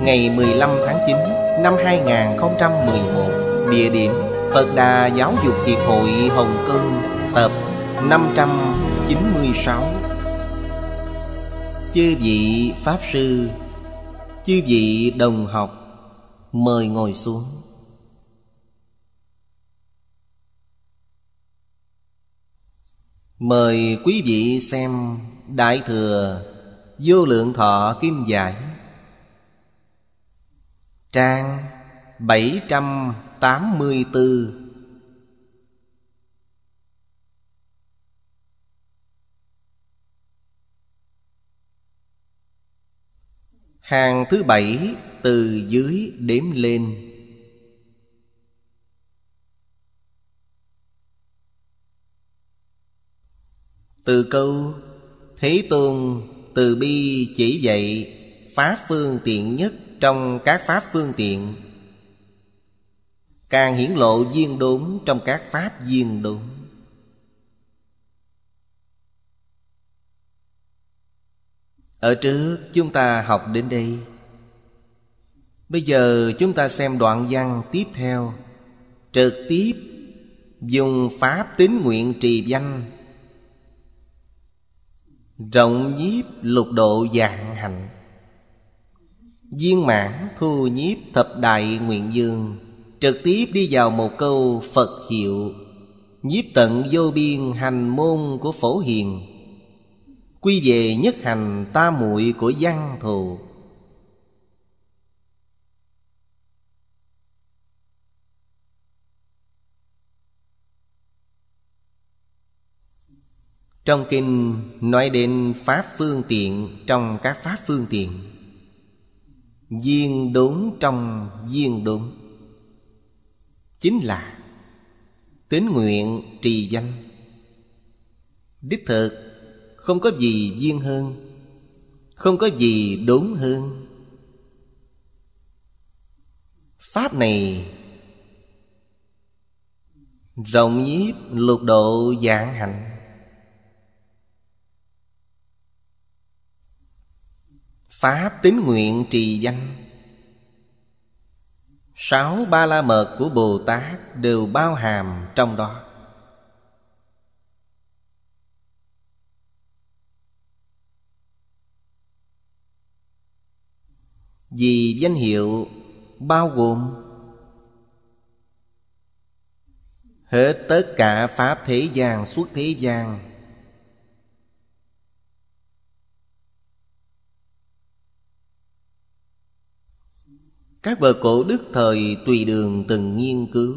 ngày 15 tháng 9 năm 2011 Địa điểm Phật Đà Giáo dục Hiệp hội Hồng Kông Tập 596 Chư vị Pháp Sư Chư vị Đồng học Mời ngồi xuống Mời quý vị xem Đại Thừa Vô Lượng Thọ Kim Giải Trang 784 Hàng thứ bảy từ dưới đếm lên Từ câu Thế Tôn từ bi chỉ dạy Pháp phương tiện nhất trong các pháp phương tiện càng hiển lộ duyên đúng trong các pháp duyên đúng ở trước chúng ta học đến đây bây giờ chúng ta xem đoạn văn tiếp theo trực tiếp dùng pháp tín nguyện trì danh rộng nhiếp lục độ dạng hạnh Viên mãn thu nhiếp thập đại nguyện dương Trực tiếp đi vào một câu Phật hiệu Nhiếp tận vô biên hành môn của phổ hiền Quy về nhất hành ta muội của văn thù Trong kinh nói đến pháp phương tiện trong các pháp phương tiện Viên đúng trong viên đúng Chính là Tín nguyện trì danh Đích thực Không có gì viên hơn Không có gì đúng hơn Pháp này Rộng nhiếp lục độ dạng hạnh Pháp tín nguyện trì danh Sáu ba la mật của Bồ Tát đều bao hàm trong đó Vì danh hiệu bao gồm Hết tất cả Pháp thế gian suốt thế gian Các bờ cổ đức thời tùy đường từng nghiên cứu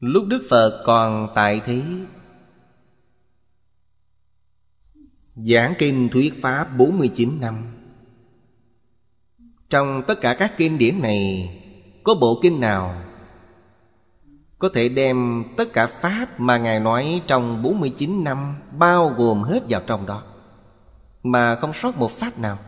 Lúc Đức Phật còn tại thế Giảng kinh thuyết Pháp 49 năm Trong tất cả các kinh điển này Có bộ kinh nào có thể đem tất cả Pháp mà Ngài nói trong 49 năm Bao gồm hết vào trong đó Mà không sót một Pháp nào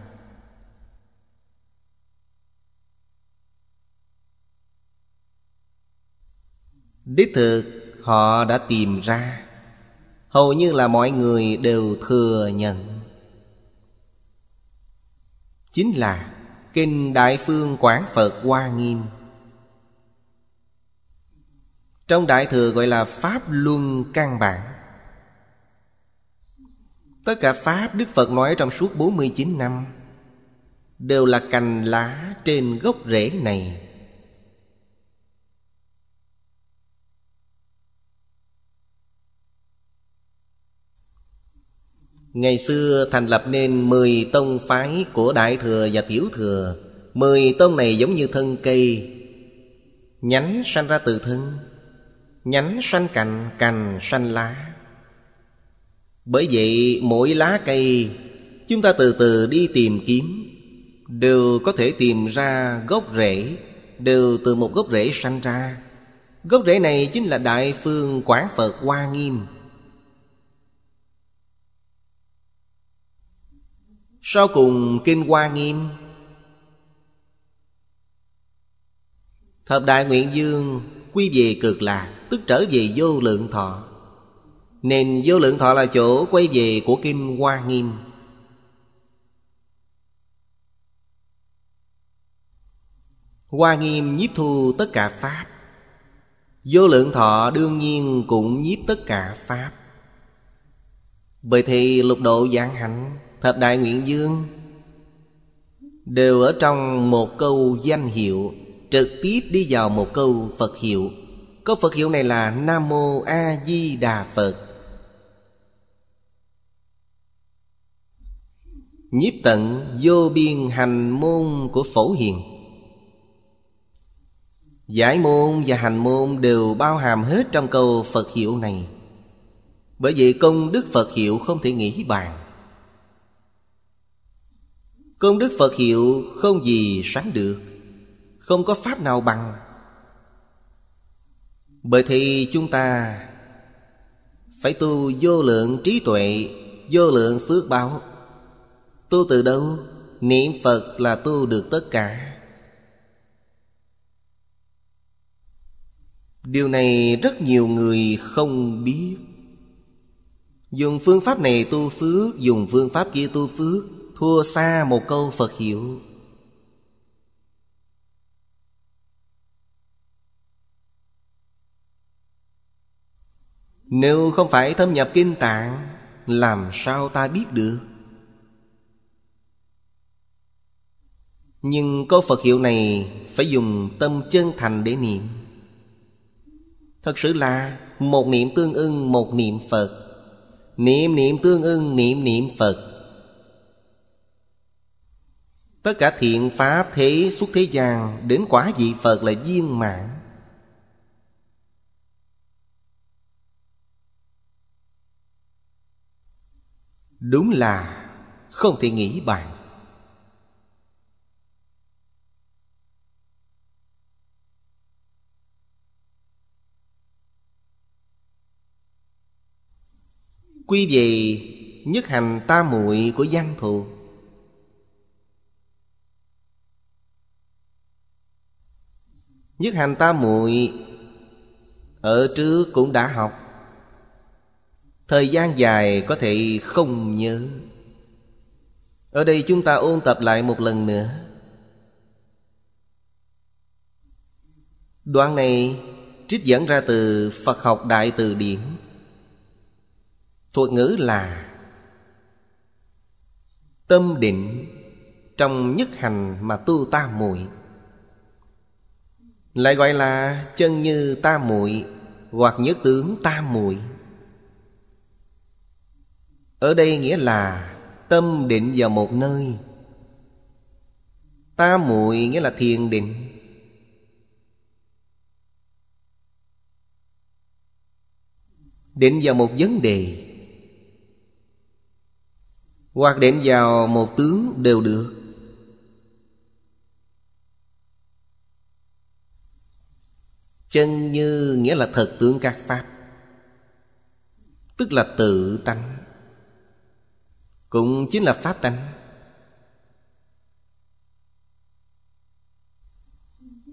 Đích thực họ đã tìm ra Hầu như là mọi người đều thừa nhận Chính là Kinh Đại Phương Quảng Phật Hoa Nghiêm trong đại thừa gọi là pháp luân căn bản tất cả pháp đức phật nói trong suốt 49 năm đều là cành lá trên gốc rễ này Ngày xưa thành lập nên 10 tông phái của Đại Thừa và Tiểu Thừa mười tông này giống như thân cây Nhánh sanh ra từ thân Nhánh xanh cành, cành xanh lá Bởi vậy mỗi lá cây Chúng ta từ từ đi tìm kiếm Đều có thể tìm ra gốc rễ Đều từ một gốc rễ sanh ra Gốc rễ này chính là Đại Phương Quảng Phật Hoa Nghiêm Sau cùng Kinh Hoa Nghiêm Thập Đại Nguyện Dương quy về cực lạc tức trở về vô lượng thọ nên vô lượng thọ là chỗ quay về của kim hoa nghiêm hoa nghiêm nhiếp thu tất cả pháp vô lượng thọ đương nhiên cũng nhiếp tất cả pháp bởi thì lục độ giảng hạnh Thập đại nguyện dương Đều ở trong một câu danh hiệu trực tiếp đi vào một câu phật hiệu câu phật hiệu này là nam mô a di đà phật nhiếp tận vô biên hành môn của phổ hiền giải môn và hành môn đều bao hàm hết trong câu phật hiệu này bởi vì công đức phật hiệu không thể nghĩ bàn công đức phật hiệu không gì sáng được không có pháp nào bằng Bởi thì chúng ta Phải tu vô lượng trí tuệ Vô lượng phước báo Tu từ đâu Niệm Phật là tu được tất cả Điều này rất nhiều người không biết Dùng phương pháp này tu phước Dùng phương pháp kia tu phước Thua xa một câu Phật hiểu. Nếu không phải thâm nhập kinh tạng Làm sao ta biết được Nhưng câu Phật hiệu này Phải dùng tâm chân thành để niệm Thật sự là Một niệm tương ưng một niệm Phật Niệm niệm tương ưng niệm niệm Phật Tất cả thiện pháp thế xuất thế gian Đến quả vị Phật là viên mạng Đúng là không thể nghĩ bàn Quý vị nhất hành ta muội của văn thù Nhất hành ta muội ở trước cũng đã học Thời gian dài có thể không nhớ Ở đây chúng ta ôn tập lại một lần nữa Đoạn này trích dẫn ra từ Phật học Đại Từ Điển Thuật ngữ là Tâm định trong nhất hành mà tu ta muội Lại gọi là chân như ta muội Hoặc nhất tướng ta muội ở đây nghĩa là Tâm định vào một nơi Ta muội nghĩa là thiền định Định vào một vấn đề Hoặc định vào một tướng đều được Chân như nghĩa là thật tướng các pháp Tức là tự tánh cũng chính là pháp tánh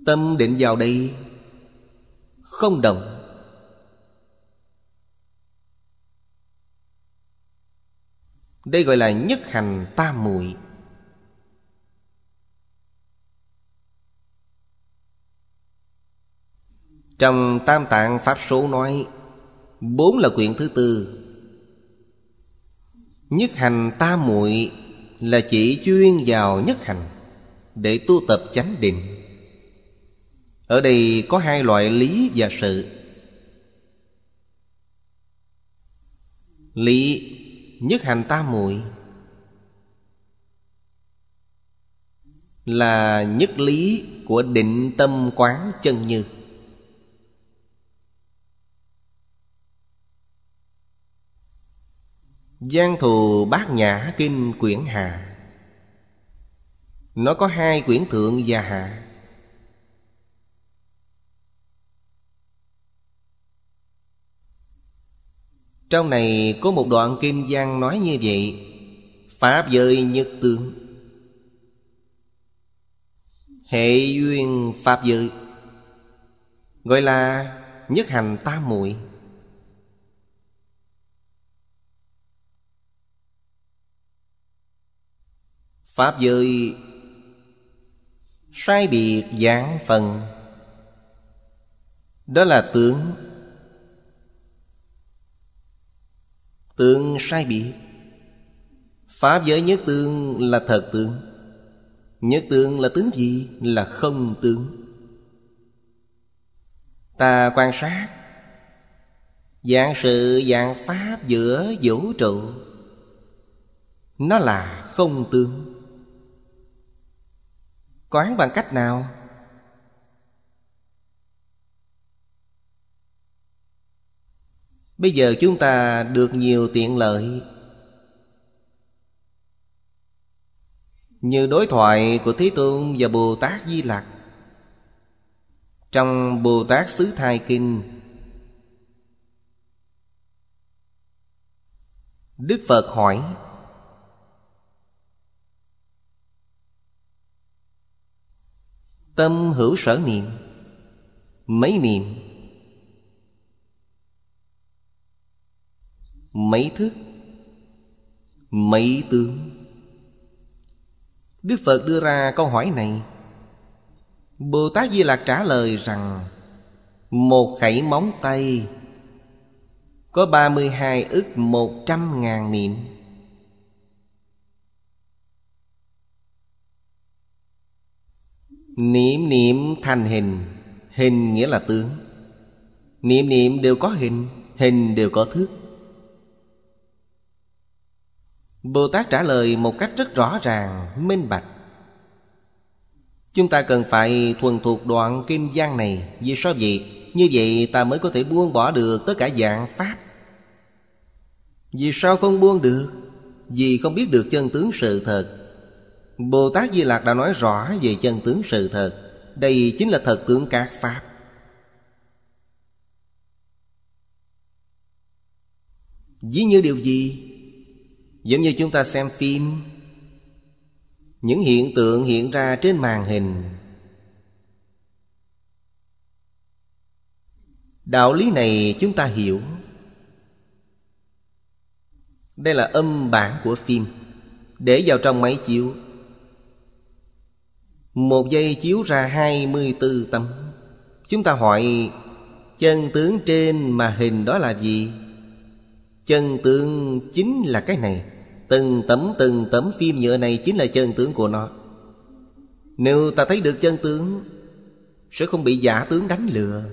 tâm định vào đây không động đây gọi là nhất hành tam muội trong tam tạng pháp số nói bốn là quyển thứ tư Nhất hành tam muội là chỉ chuyên vào nhất hành để tu tập chánh định. Ở đây có hai loại lý và sự. Lý nhất hành tam muội là nhất lý của định tâm quán chân như Giang thù bát nhã kinh quyển hạ Nó có hai quyển thượng và hạ Trong này có một đoạn kim giang nói như vậy Pháp giới nhất tướng Hệ duyên Pháp giới Gọi là nhất hành tam muội Pháp giới Sai biệt giảng phần Đó là tướng Tướng sai biệt Pháp giới nhất tướng là thật tướng Nhất tướng là tướng gì? Là không tướng Ta quan sát Dạng sự dạng pháp giữa vũ trụ Nó là không tướng quán bằng cách nào bây giờ chúng ta được nhiều tiện lợi như đối thoại của thế tôn và bồ tát di lặc trong bồ tát Sứ thai kinh đức phật hỏi Tâm hữu sở niệm Mấy niệm Mấy thức Mấy tướng Đức Phật đưa ra câu hỏi này Bồ Tát Di Lạc trả lời rằng Một khẩy móng tay Có 32 ức 100 ngàn niệm Niệm niệm thành hình Hình nghĩa là tướng Niệm niệm đều có hình Hình đều có thước Bồ Tát trả lời một cách rất rõ ràng Minh bạch Chúng ta cần phải thuần thuộc đoạn kim giang này Vì sao vậy? Như vậy ta mới có thể buông bỏ được tất cả dạng pháp Vì sao không buông được? Vì không biết được chân tướng sự thật Bồ Tát Di Lạc đã nói rõ về chân tướng sự thật Đây chính là thật tướng các Pháp Ví như điều gì? Giống như chúng ta xem phim Những hiện tượng hiện ra trên màn hình Đạo lý này chúng ta hiểu Đây là âm bản của phim Để vào trong máy chiếu một giây chiếu ra 24 tâm Chúng ta hỏi Chân tướng trên mà hình đó là gì? Chân tướng chính là cái này Từng tấm từng tấm phim nhựa này chính là chân tướng của nó Nếu ta thấy được chân tướng Sẽ không bị giả tướng đánh lừa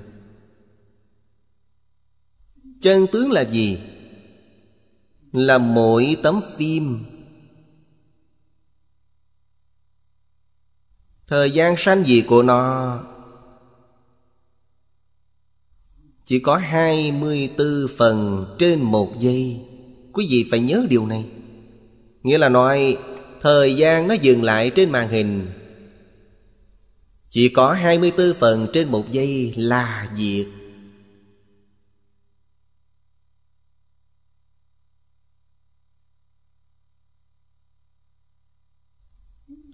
Chân tướng là gì? Là mỗi tấm phim Thời gian sanh diệt của nó Chỉ có 24 phần trên một giây Quý vị phải nhớ điều này Nghĩa là nói Thời gian nó dừng lại trên màn hình Chỉ có 24 phần trên một giây là diệt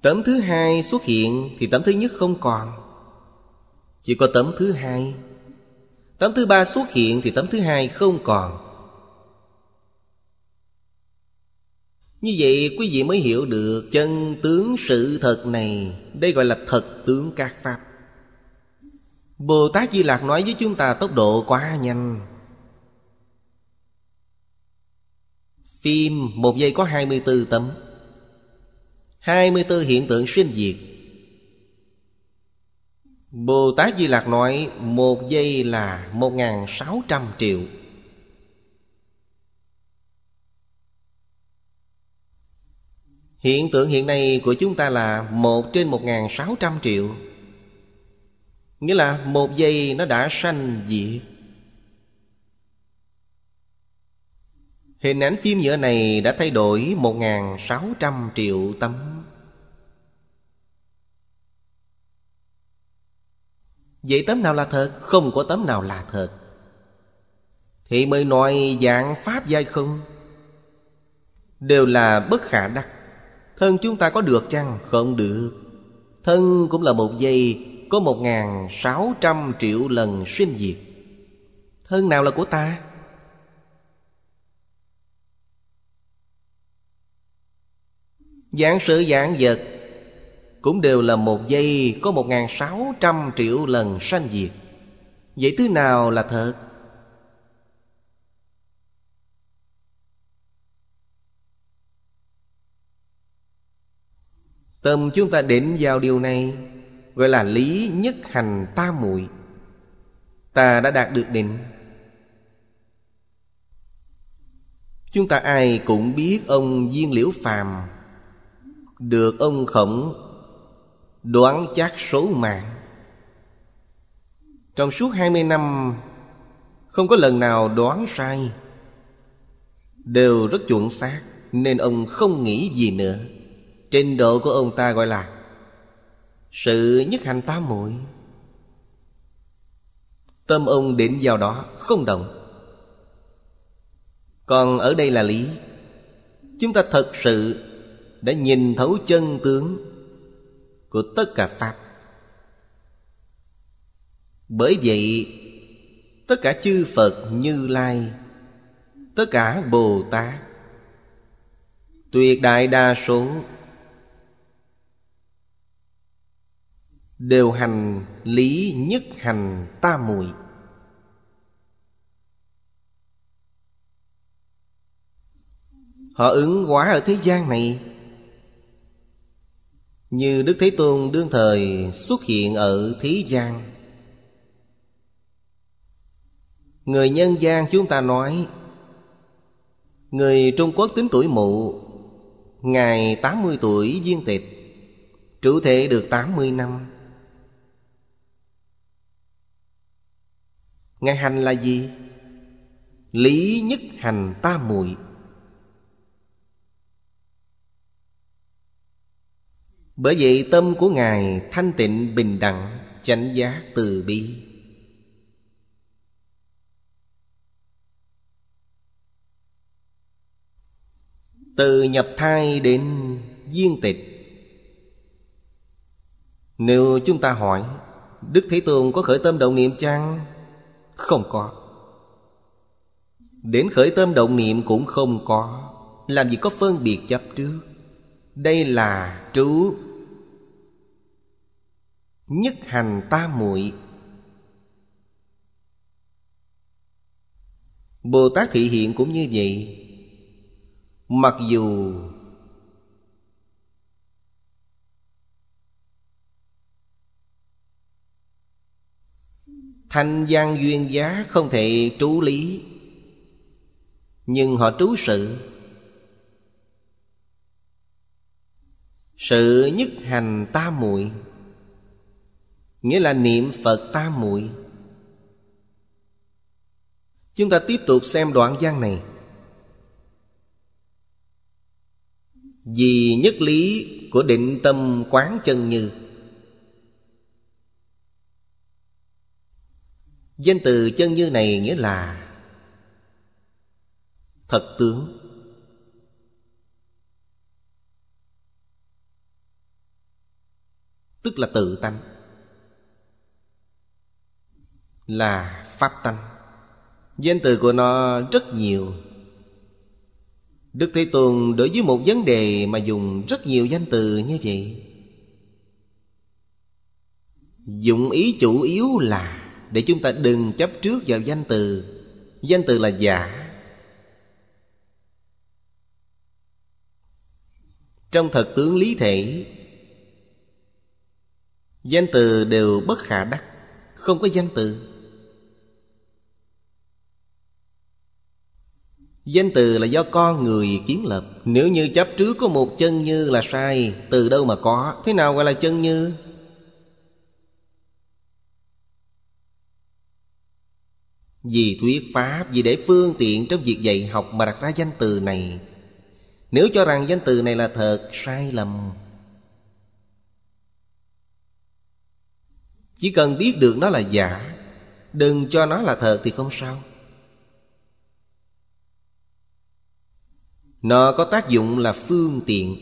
Tấm thứ hai xuất hiện thì tấm thứ nhất không còn Chỉ có tấm thứ hai Tấm thứ ba xuất hiện thì tấm thứ hai không còn Như vậy quý vị mới hiểu được chân tướng sự thật này Đây gọi là thật tướng các Pháp Bồ Tát Di Lạc nói với chúng ta tốc độ quá nhanh Phim một giây có 24 tấm 24 hiện tượng xuyên diệt Bồ Tát Di Lạc nói Một giây là 1.600 triệu Hiện tượng hiện nay của chúng ta là 1 trên 1.600 triệu Nghĩa là một giây nó đã sanh diệt Hình ảnh phim nhựa này đã thay đổi 1.600 triệu tấm Vậy tấm nào là thật? Không có tấm nào là thật Thì mới nói dạng Pháp giai không Đều là bất khả đắc Thân chúng ta có được chăng? Không được Thân cũng là một giây Có 1.600 triệu lần xuyên diệt Thân nào là của ta? Giảng sự giảng vật Cũng đều là một giây Có một ngàn sáu trăm triệu lần sanh diệt Vậy thứ nào là thật? Tâm chúng ta định vào điều này Gọi là lý nhất hành tam muội Ta đã đạt được định Chúng ta ai cũng biết ông Viên Liễu Phàm được ông khổng đoán chắc số mạng trong suốt hai mươi năm không có lần nào đoán sai đều rất chuẩn xác nên ông không nghĩ gì nữa trình độ của ông ta gọi là sự nhất hành tam muội tâm ông định vào đó không động còn ở đây là lý chúng ta thật sự đã nhìn thấu chân tướng của tất cả pháp bởi vậy tất cả chư phật như lai tất cả bồ tát tuyệt đại đa số đều hành lý nhất hành ta muội họ ứng hóa ở thế gian này như Đức Thế Tôn đương thời xuất hiện ở thế gian Người nhân gian chúng ta nói Người Trung Quốc tính tuổi mụ Ngày tám mươi tuổi viên tịch Trụ thể được tám mươi năm Ngài hành là gì? Lý nhất hành tam muội Bởi vậy tâm của Ngài thanh tịnh bình đẳng Chánh giác từ bi Từ nhập thai đến viên tịch Nếu chúng ta hỏi Đức Thế Tôn có khởi tâm động niệm chăng? Không có Đến khởi tâm động niệm cũng không có Làm gì có phân biệt chấp trước đây là trú nhất hành ta muội bồ tát thị hiện cũng như vậy mặc dù thanh gian duyên giá không thể trú lý nhưng họ trú sự sự nhất hành ta muội nghĩa là niệm phật ta muội chúng ta tiếp tục xem đoạn văn này vì nhất lý của định tâm quán chân như danh từ chân như này nghĩa là thật tướng tức là tự tánh là pháp tánh danh từ của nó rất nhiều đức thế tôn đối với một vấn đề mà dùng rất nhiều danh từ như vậy dụng ý chủ yếu là để chúng ta đừng chấp trước vào danh từ danh từ là giả trong thật tướng lý thể Danh từ đều bất khả đắc Không có danh từ Danh từ là do con người kiến lập Nếu như chấp trước có một chân như là sai Từ đâu mà có Thế nào gọi là chân như Vì thuyết pháp Vì để phương tiện trong việc dạy học Mà đặt ra danh từ này Nếu cho rằng danh từ này là thật Sai lầm Chỉ cần biết được nó là giả Đừng cho nó là thật thì không sao Nó có tác dụng là phương tiện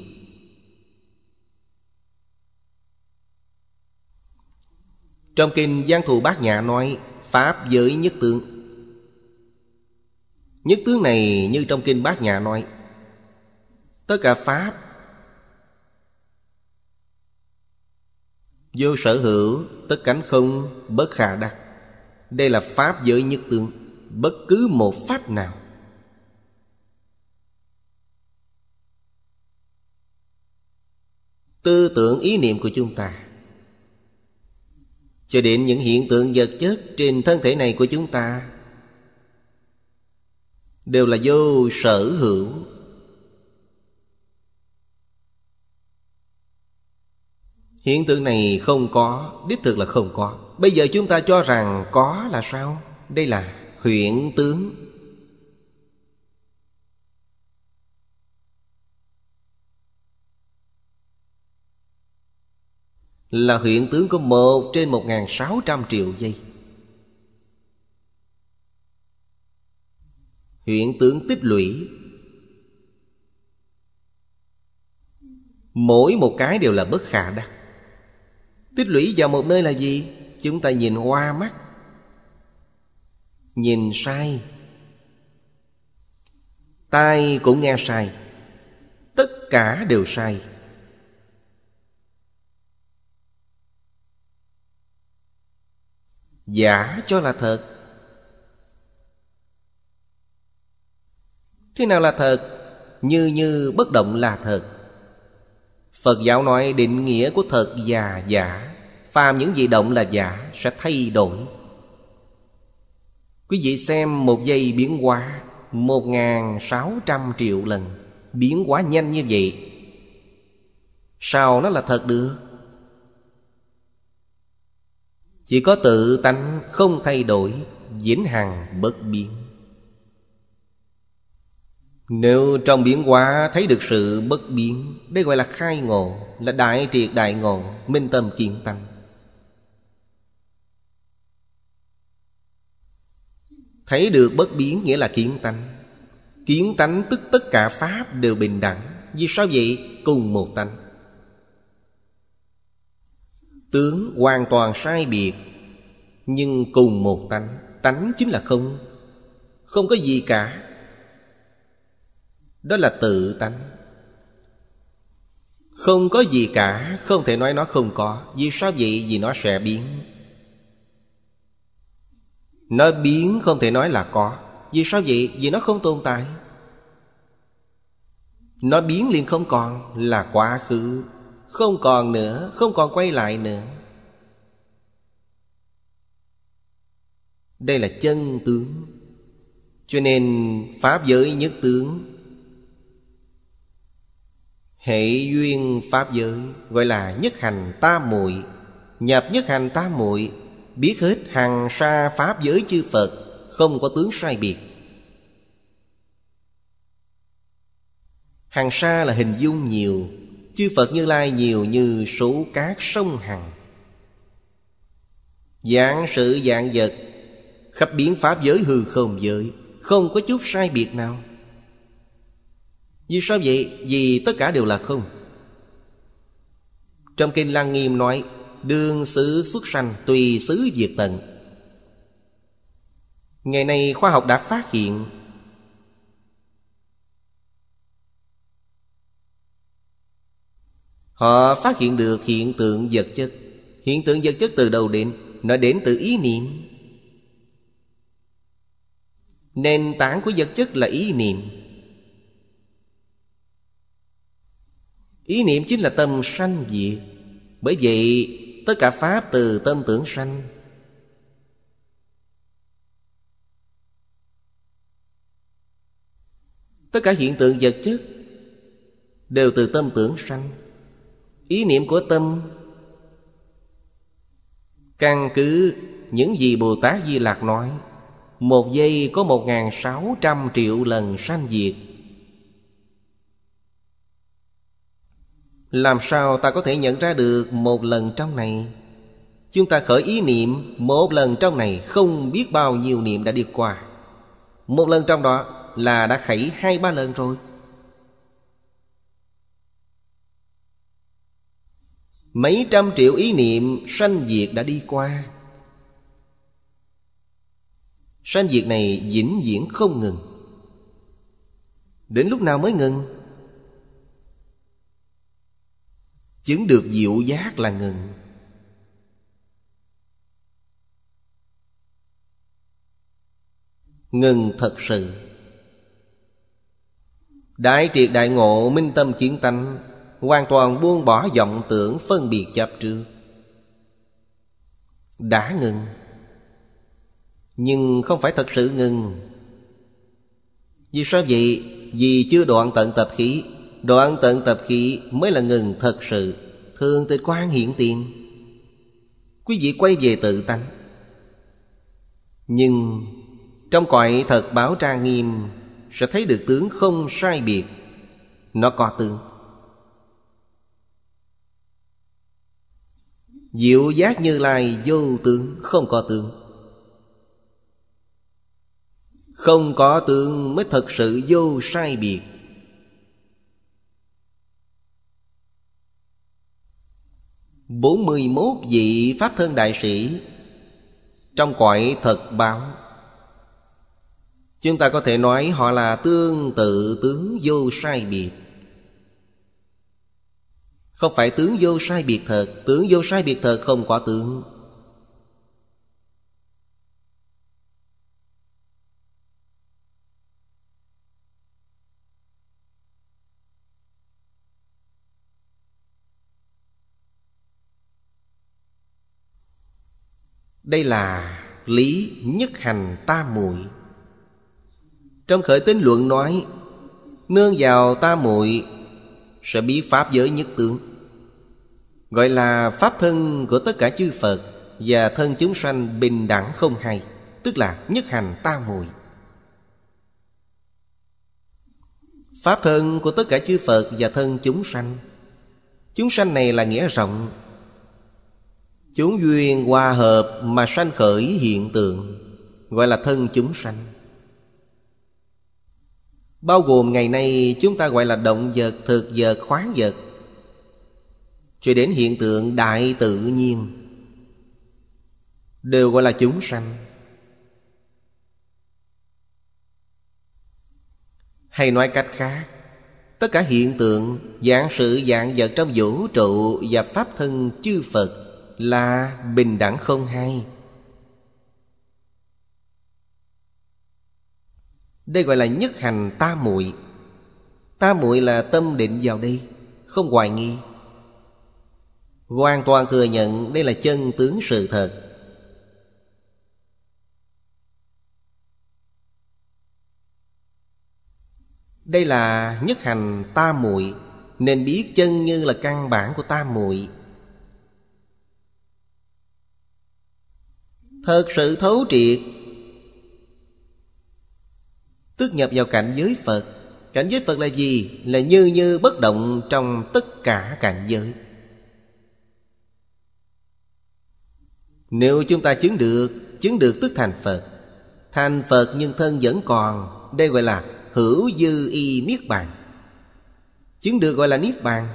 Trong kinh Giang Thù Bát Nhã nói Pháp giới nhất tướng Nhất tướng này như trong kinh Bát Nhã nói Tất cả Pháp Vô sở hữu tất cánh không bất khả đắc Đây là pháp giới nhất tương Bất cứ một pháp nào Tư tưởng ý niệm của chúng ta Cho đến những hiện tượng vật chất Trên thân thể này của chúng ta Đều là vô sở hữu Hiện tượng này không có Đích thực là không có Bây giờ chúng ta cho rằng có là sao Đây là huyện tướng Là huyện tướng có một trên một ngàn sáu trăm triệu giây Huyện tướng tích lũy Mỗi một cái đều là bất khả đắc Tích lũy vào một nơi là gì? Chúng ta nhìn hoa mắt Nhìn sai Tai cũng nghe sai Tất cả đều sai Giả cho là thật Thế nào là thật? Như như bất động là thật Phật giáo nói định nghĩa của thật và giả Phàm những gì động là giả sẽ thay đổi Quý vị xem một giây biến hóa Một ngàn sáu trăm triệu lần Biến hóa nhanh như vậy Sao nó là thật được Chỉ có tự tánh không thay đổi Vĩnh hằng bất biến nếu trong biến hóa thấy được sự bất biến Đây gọi là khai ngộ Là đại triệt đại ngộ Minh tâm kiến tánh Thấy được bất biến nghĩa là kiến tánh Kiến tánh tức tất cả Pháp đều bình đẳng Vì sao vậy? Cùng một tánh Tướng hoàn toàn sai biệt Nhưng cùng một tánh Tánh chính là không Không có gì cả đó là tự tánh Không có gì cả Không thể nói nó không có Vì sao vậy? Vì nó sẽ biến Nó biến không thể nói là có Vì sao vậy? Vì nó không tồn tại Nó biến liền không còn Là quá khứ Không còn nữa Không còn quay lại nữa Đây là chân tướng Cho nên Pháp giới nhất tướng Hệ duyên pháp giới gọi là nhất hành ta muội Nhập nhất hành ta muội Biết hết hàng sa pháp giới chư Phật Không có tướng sai biệt Hàng sa là hình dung nhiều Chư Phật Như Lai nhiều như số cát sông hằng Dạng sự dạng vật Khắp biến pháp giới hư không giới Không có chút sai biệt nào vì sao vậy? Vì tất cả đều là không Trong kinh Lăng Nghiêm nói Đương xứ xuất sanh tùy xứ diệt tận Ngày nay khoa học đã phát hiện Họ phát hiện được hiện tượng vật chất Hiện tượng vật chất từ đầu đến Nó đến từ ý niệm Nền tảng của vật chất là ý niệm Ý niệm chính là tâm sanh diệt Bởi vậy tất cả Pháp từ tâm tưởng sanh Tất cả hiện tượng vật chất Đều từ tâm tưởng sanh Ý niệm của tâm Căn cứ những gì Bồ Tát Di Lạc nói Một giây có một ngàn sáu trăm triệu lần sanh diệt Làm sao ta có thể nhận ra được một lần trong này Chúng ta khởi ý niệm Một lần trong này không biết bao nhiêu niệm đã đi qua Một lần trong đó là đã khẩy hai ba lần rồi Mấy trăm triệu ý niệm sanh diệt đã đi qua Sanh diệt này vĩnh viễn không ngừng Đến lúc nào mới ngừng Chứng được diệu giác là ngừng Ngừng thật sự Đại triệt đại ngộ minh tâm kiến tánh Hoàn toàn buông bỏ vọng tưởng phân biệt chấp trước Đã ngừng Nhưng không phải thật sự ngừng Vì sao vậy? Vì chưa đoạn tận tập khí Đoạn tận tập khí mới là ngừng thật sự Thường tịch quan hiện tiền Quý vị quay về tự tánh Nhưng trong cõi thật báo tra nghiêm Sẽ thấy được tướng không sai biệt Nó có tướng Diệu giác như lai vô tướng không có tướng Không có tướng mới thật sự vô sai biệt 41 vị Pháp Thân Đại Sĩ Trong cõi thật báo Chúng ta có thể nói họ là tương tự tướng vô sai biệt Không phải tướng vô sai biệt thật Tướng vô sai biệt thật không có tướng đây là lý nhất hành ta muội trong khởi tính luận nói nương vào ta muội sẽ biết pháp giới nhất tướng gọi là pháp thân của tất cả chư phật và thân chúng sanh bình đẳng không hay tức là nhất hành ta muội pháp thân của tất cả chư phật và thân chúng sanh chúng sanh này là nghĩa rộng Chúng duyên hòa hợp mà sanh khởi hiện tượng Gọi là thân chúng sanh Bao gồm ngày nay chúng ta gọi là động vật, thực vật, khoáng vật Cho đến hiện tượng đại tự nhiên Đều gọi là chúng sanh Hay nói cách khác Tất cả hiện tượng, dạng sự, dạng vật trong vũ trụ Và pháp thân chư Phật là bình đẳng không hai đây gọi là nhất hành ta muội ta muội là tâm định vào đây không hoài nghi hoàn toàn thừa nhận đây là chân tướng sự thật đây là nhất hành ta muội nên biết chân như là căn bản của ta muội Thật sự thấu triệt Tức nhập vào cảnh giới Phật Cảnh giới Phật là gì? Là như như bất động trong tất cả cảnh giới Nếu chúng ta chứng được Chứng được tức thành Phật Thành Phật nhưng thân vẫn còn Đây gọi là hữu dư y niết bàn Chứng được gọi là niết bàn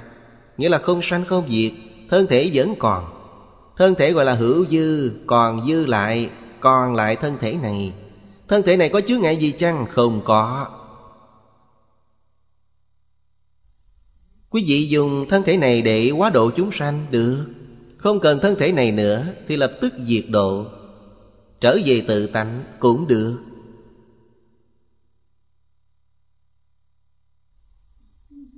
Nghĩa là không sanh không diệt Thân thể vẫn còn Thân thể gọi là hữu dư Còn dư lại Còn lại thân thể này Thân thể này có chứa ngại gì chăng? Không có Quý vị dùng thân thể này để quá độ chúng sanh Được Không cần thân thể này nữa Thì lập tức diệt độ Trở về tự tánh cũng được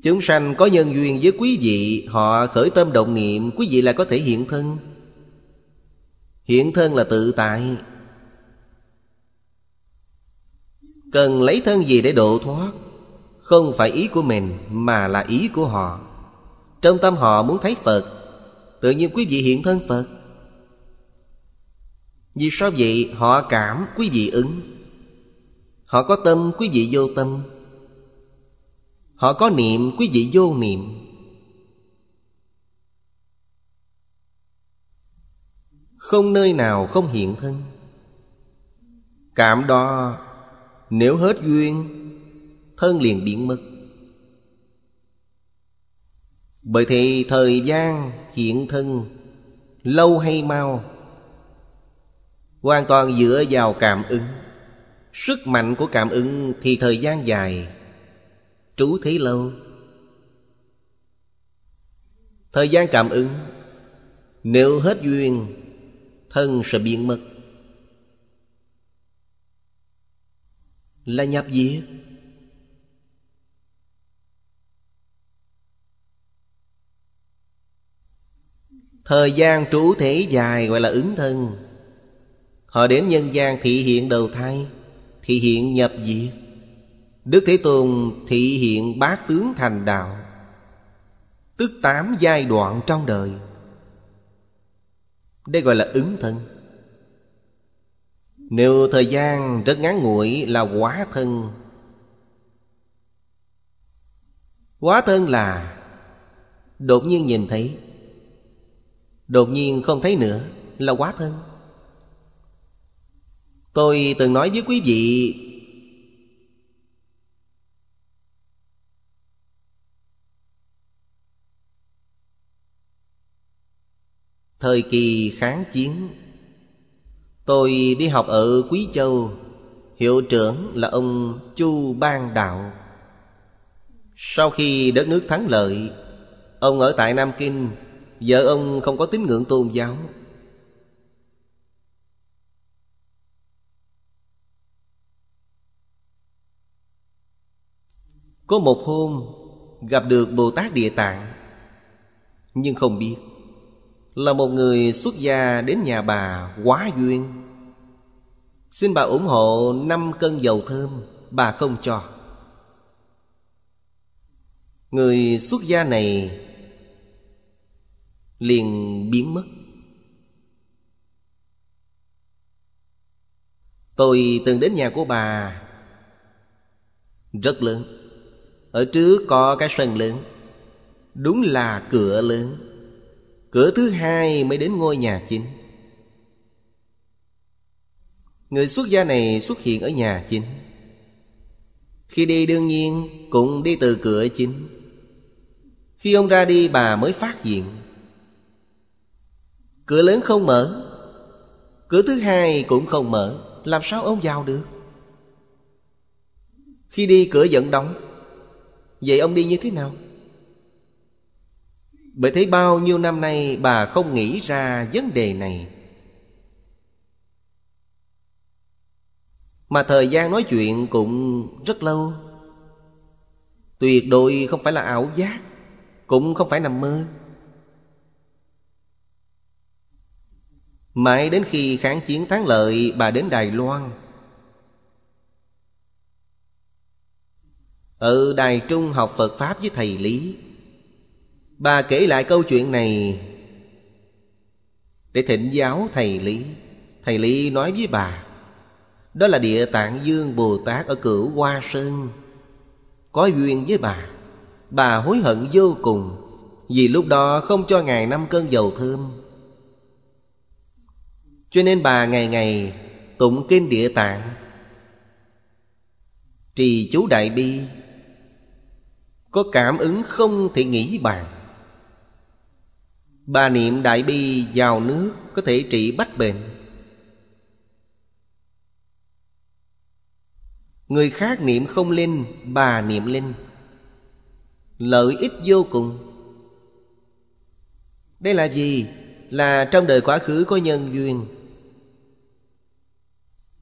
Chúng sanh có nhân duyên với quý vị Họ khởi tâm động niệm Quý vị là có thể hiện thân hiện thân là tự tại cần lấy thân gì để độ thoát không phải ý của mình mà là ý của họ trong tâm họ muốn thấy phật tự nhiên quý vị hiện thân phật vì sao vậy họ cảm quý vị ứng họ có tâm quý vị vô tâm họ có niệm quý vị vô niệm không nơi nào không hiện thân cảm đó nếu hết duyên thân liền biến mất bởi thì thời gian hiện thân lâu hay mau hoàn toàn dựa vào cảm ứng sức mạnh của cảm ứng thì thời gian dài trú thấy lâu thời gian cảm ứng nếu hết duyên thân sẽ biến mất là nhập diệt thời gian trú thể dài gọi là ứng thân họ đến nhân gian thị hiện đầu thai thị hiện nhập diệt đức thế tôn thị hiện bát tướng thành đạo tức tám giai đoạn trong đời đây gọi là ứng thân Nếu thời gian rất ngắn ngủi là quá thân Quá thân là Đột nhiên nhìn thấy Đột nhiên không thấy nữa Là quá thân Tôi từng nói với quý vị Thời kỳ kháng chiến Tôi đi học ở Quý Châu Hiệu trưởng là ông Chu Ban Đạo Sau khi đất nước thắng lợi Ông ở tại Nam Kinh Vợ ông không có tín ngưỡng tôn giáo Có một hôm Gặp được Bồ Tát Địa Tạng Nhưng không biết là một người xuất gia đến nhà bà quá duyên xin bà ủng hộ năm cân dầu thơm bà không cho người xuất gia này liền biến mất tôi từng đến nhà của bà rất lớn ở trước có cái sân lớn đúng là cửa lớn Cửa thứ hai mới đến ngôi nhà chính Người xuất gia này xuất hiện ở nhà chính Khi đi đương nhiên cũng đi từ cửa chính Khi ông ra đi bà mới phát hiện Cửa lớn không mở Cửa thứ hai cũng không mở Làm sao ông vào được Khi đi cửa vẫn đóng Vậy ông đi như thế nào bởi thế bao nhiêu năm nay bà không nghĩ ra vấn đề này Mà thời gian nói chuyện cũng rất lâu Tuyệt đối không phải là ảo giác Cũng không phải nằm mơ Mãi đến khi kháng chiến thắng lợi bà đến Đài Loan Ở Đài Trung học Phật Pháp với thầy Lý Bà kể lại câu chuyện này Để thỉnh giáo thầy Lý Thầy Lý nói với bà Đó là địa tạng dương Bồ Tát ở cửu Hoa Sơn Có duyên với bà Bà hối hận vô cùng Vì lúc đó không cho ngài năm cơn dầu thơm Cho nên bà ngày ngày tụng kinh địa tạng Trì chú Đại Bi Có cảm ứng không thể nghĩ bàn Bà niệm đại bi vào nước Có thể trị bách bệnh Người khác niệm không linh Bà niệm linh Lợi ích vô cùng Đây là gì? Là trong đời quá khứ có nhân duyên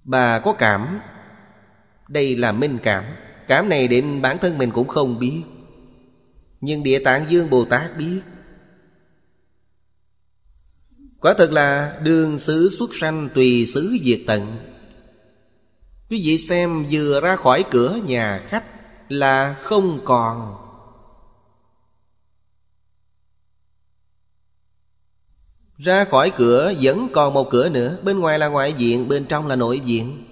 Bà có cảm Đây là minh cảm Cảm này đến bản thân mình cũng không biết Nhưng địa tạng dương Bồ Tát biết Quả thật là đường xứ xuất sanh tùy xứ diệt tận Quý vị xem vừa ra khỏi cửa nhà khách là không còn Ra khỏi cửa vẫn còn một cửa nữa Bên ngoài là ngoại diện bên trong là nội diện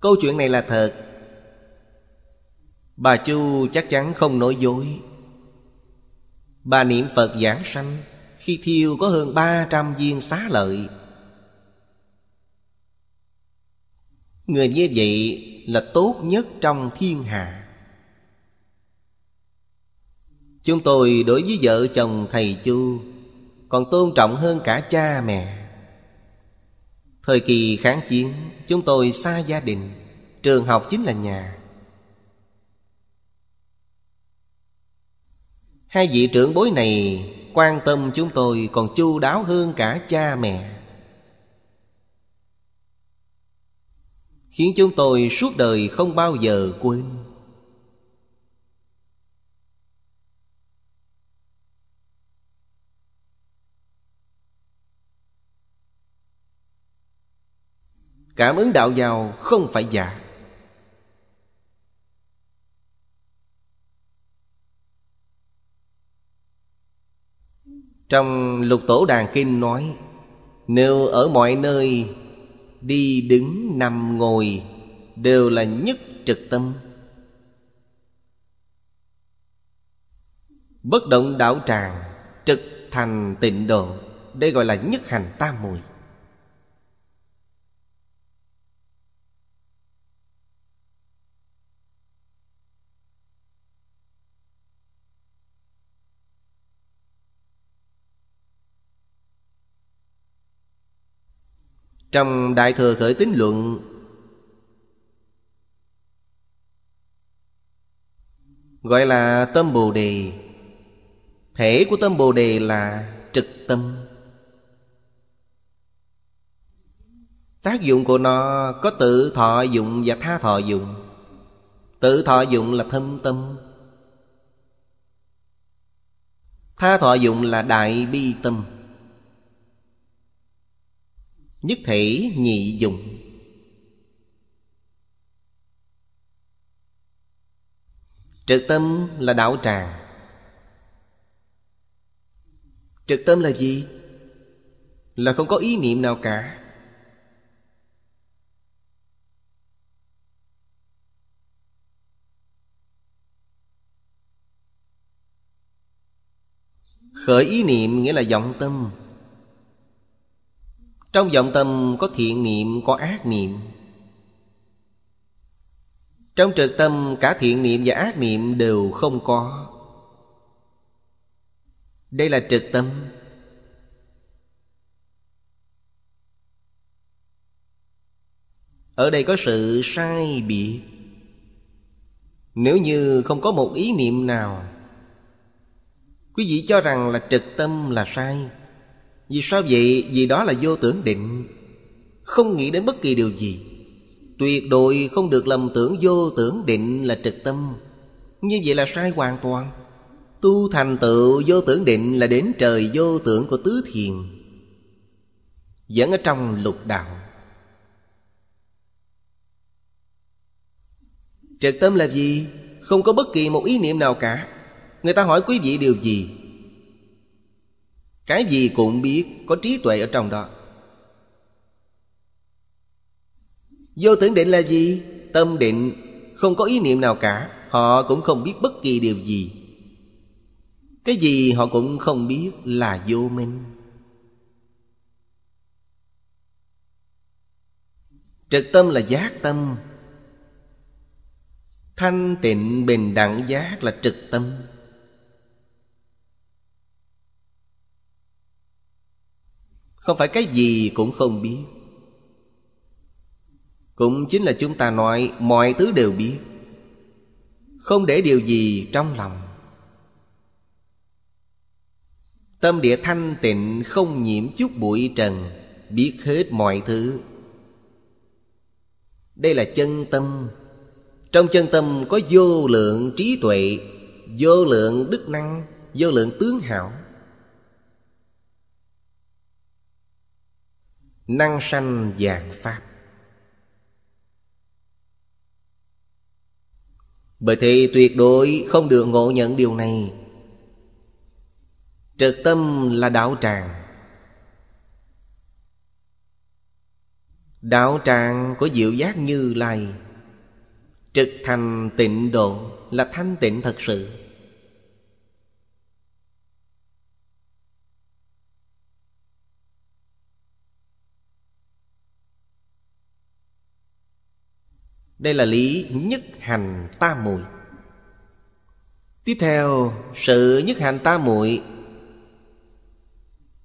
Câu chuyện này là thật Bà Chu chắc chắn không nói dối Bà niệm Phật giảng sanh Khi thiêu có hơn 300 viên xá lợi Người như vậy là tốt nhất trong thiên hạ Chúng tôi đối với vợ chồng thầy chu Còn tôn trọng hơn cả cha mẹ Thời kỳ kháng chiến Chúng tôi xa gia đình Trường học chính là nhà Hai vị trưởng bối này quan tâm chúng tôi còn chu đáo hơn cả cha mẹ. Khiến chúng tôi suốt đời không bao giờ quên. Cảm ứng đạo giàu không phải giả. Dạ. Trong lục tổ đàn kinh nói Nếu ở mọi nơi Đi đứng nằm ngồi Đều là nhất trực tâm Bất động đảo tràng Trực thành tịnh độ Đây gọi là nhất hành tam mùi Trong Đại Thừa Khởi Tín Luận Gọi là tâm Bồ Đề Thể của tâm Bồ Đề là trực tâm Tác dụng của nó có tự thọ dụng và tha thọ dụng Tự thọ dụng là thâm tâm Tha thọ dụng là đại bi tâm Nhất thể nhị dụng Trực tâm là đạo tràng Trực tâm là gì? Là không có ý niệm nào cả Khởi ý niệm nghĩa là vọng tâm trong vọng tâm có thiện niệm có ác niệm Trong trực tâm cả thiện niệm và ác niệm đều không có Đây là trực tâm Ở đây có sự sai biệt Nếu như không có một ý niệm nào Quý vị cho rằng là trực tâm là sai vì sao vậy? Vì đó là vô tưởng định Không nghĩ đến bất kỳ điều gì Tuyệt đối không được lầm tưởng vô tưởng định là trực tâm Như vậy là sai hoàn toàn Tu thành tựu vô tưởng định là đến trời vô tưởng của tứ thiền Vẫn ở trong lục đạo Trực tâm là gì? Không có bất kỳ một ý niệm nào cả Người ta hỏi quý vị điều gì cái gì cũng biết Có trí tuệ ở trong đó Vô tưởng định là gì? Tâm định Không có ý niệm nào cả Họ cũng không biết bất kỳ điều gì Cái gì họ cũng không biết là vô minh trực tâm là giác tâm Thanh tịnh bình đẳng giác là trực tâm không phải cái gì cũng không biết cũng chính là chúng ta nói mọi thứ đều biết không để điều gì trong lòng tâm địa thanh tịnh không nhiễm chút bụi trần biết hết mọi thứ đây là chân tâm trong chân tâm có vô lượng trí tuệ vô lượng đức năng vô lượng tướng hảo năng sanh vạn pháp bởi thế tuyệt đối không được ngộ nhận điều này trật tâm là đạo tràng đạo tràng của diệu giác như lai trực thành tịnh độ là thanh tịnh thật sự Đây là lý nhất hành ta muội. Tiếp theo, sự nhất hành ta muội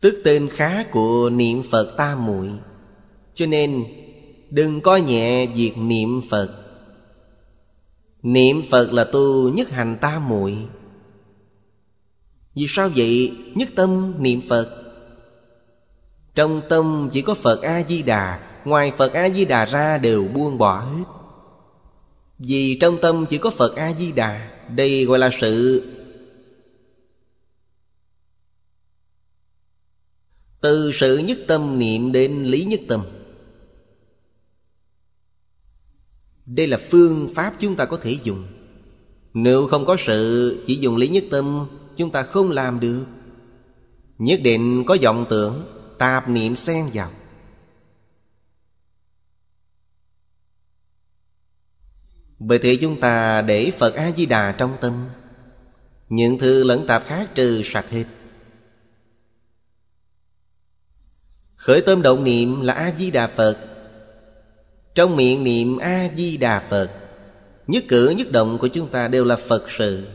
tức tên khá của niệm Phật ta muội. Cho nên đừng coi nhẹ việc niệm Phật. Niệm Phật là tu nhất hành ta muội. Vì sao vậy? Nhất tâm niệm Phật. Trong tâm chỉ có Phật A Di Đà, ngoài Phật A Di Đà ra đều buông bỏ hết. Vì trong tâm chỉ có Phật A-di-đà Đây gọi là sự Từ sự nhất tâm niệm đến lý nhất tâm Đây là phương pháp chúng ta có thể dùng Nếu không có sự chỉ dùng lý nhất tâm Chúng ta không làm được Nhất định có vọng tưởng Tạp niệm xen vào vậy thì chúng ta để Phật A-di-đà trong tâm Những thứ lẫn tạp khác trừ sạch hết Khởi tâm động niệm là A-di-đà Phật Trong miệng niệm A-di-đà Phật Nhất cử nhất động của chúng ta đều là Phật sự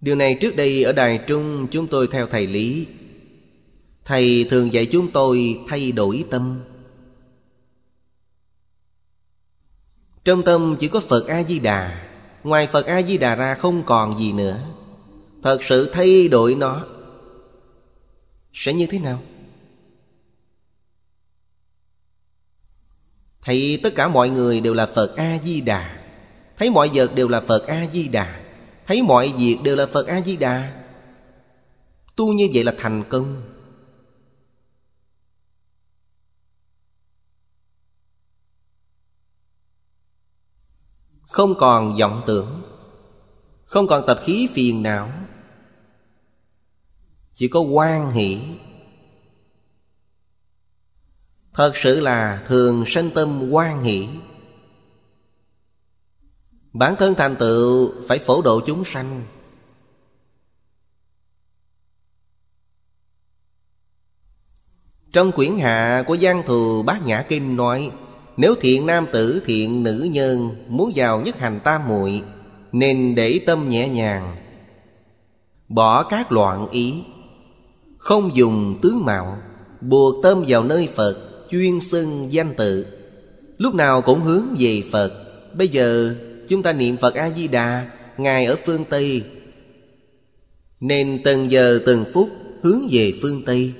Điều này trước đây ở Đài Trung chúng tôi theo thầy Lý thầy thường dạy chúng tôi thay đổi tâm trong tâm chỉ có phật a di đà ngoài phật a di đà ra không còn gì nữa thật sự thay đổi nó sẽ như thế nào thì tất cả mọi người đều là phật a di đà thấy mọi vật đều là phật a di đà thấy mọi việc đều là phật a di đà tu như vậy là thành công Không còn vọng tưởng Không còn tập khí phiền não Chỉ có quan hỷ Thật sự là thường sanh tâm quan hỷ Bản thân thành tựu phải phổ độ chúng sanh Trong quyển hạ của Giang Thù Bát Nhã Kim nói nếu thiện nam tử thiện nữ nhân Muốn vào nhất hành tam muội Nên để tâm nhẹ nhàng Bỏ các loạn ý Không dùng tướng mạo Buộc tâm vào nơi Phật Chuyên xưng danh tự Lúc nào cũng hướng về Phật Bây giờ chúng ta niệm Phật A-di-đà Ngài ở phương Tây Nên từng giờ từng phút hướng về phương Tây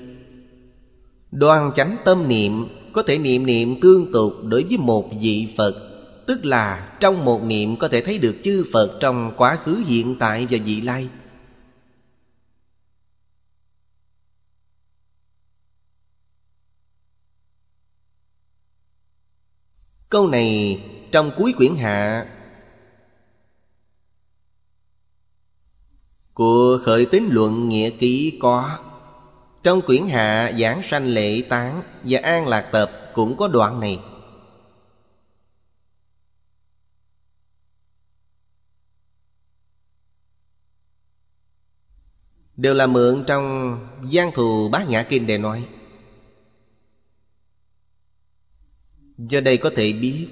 Đoan chánh tâm niệm có thể niệm niệm tương tục đối với một vị Phật Tức là trong một niệm có thể thấy được chư Phật trong quá khứ hiện tại và vị lai Câu này trong cuối quyển hạ Của khởi tín luận nghĩa ký có trong quyển hạ giảng sanh lễ tán và an lạc tập cũng có đoạn này Đều là mượn trong gian thù bát nhã kinh để nói giờ đây có thể biết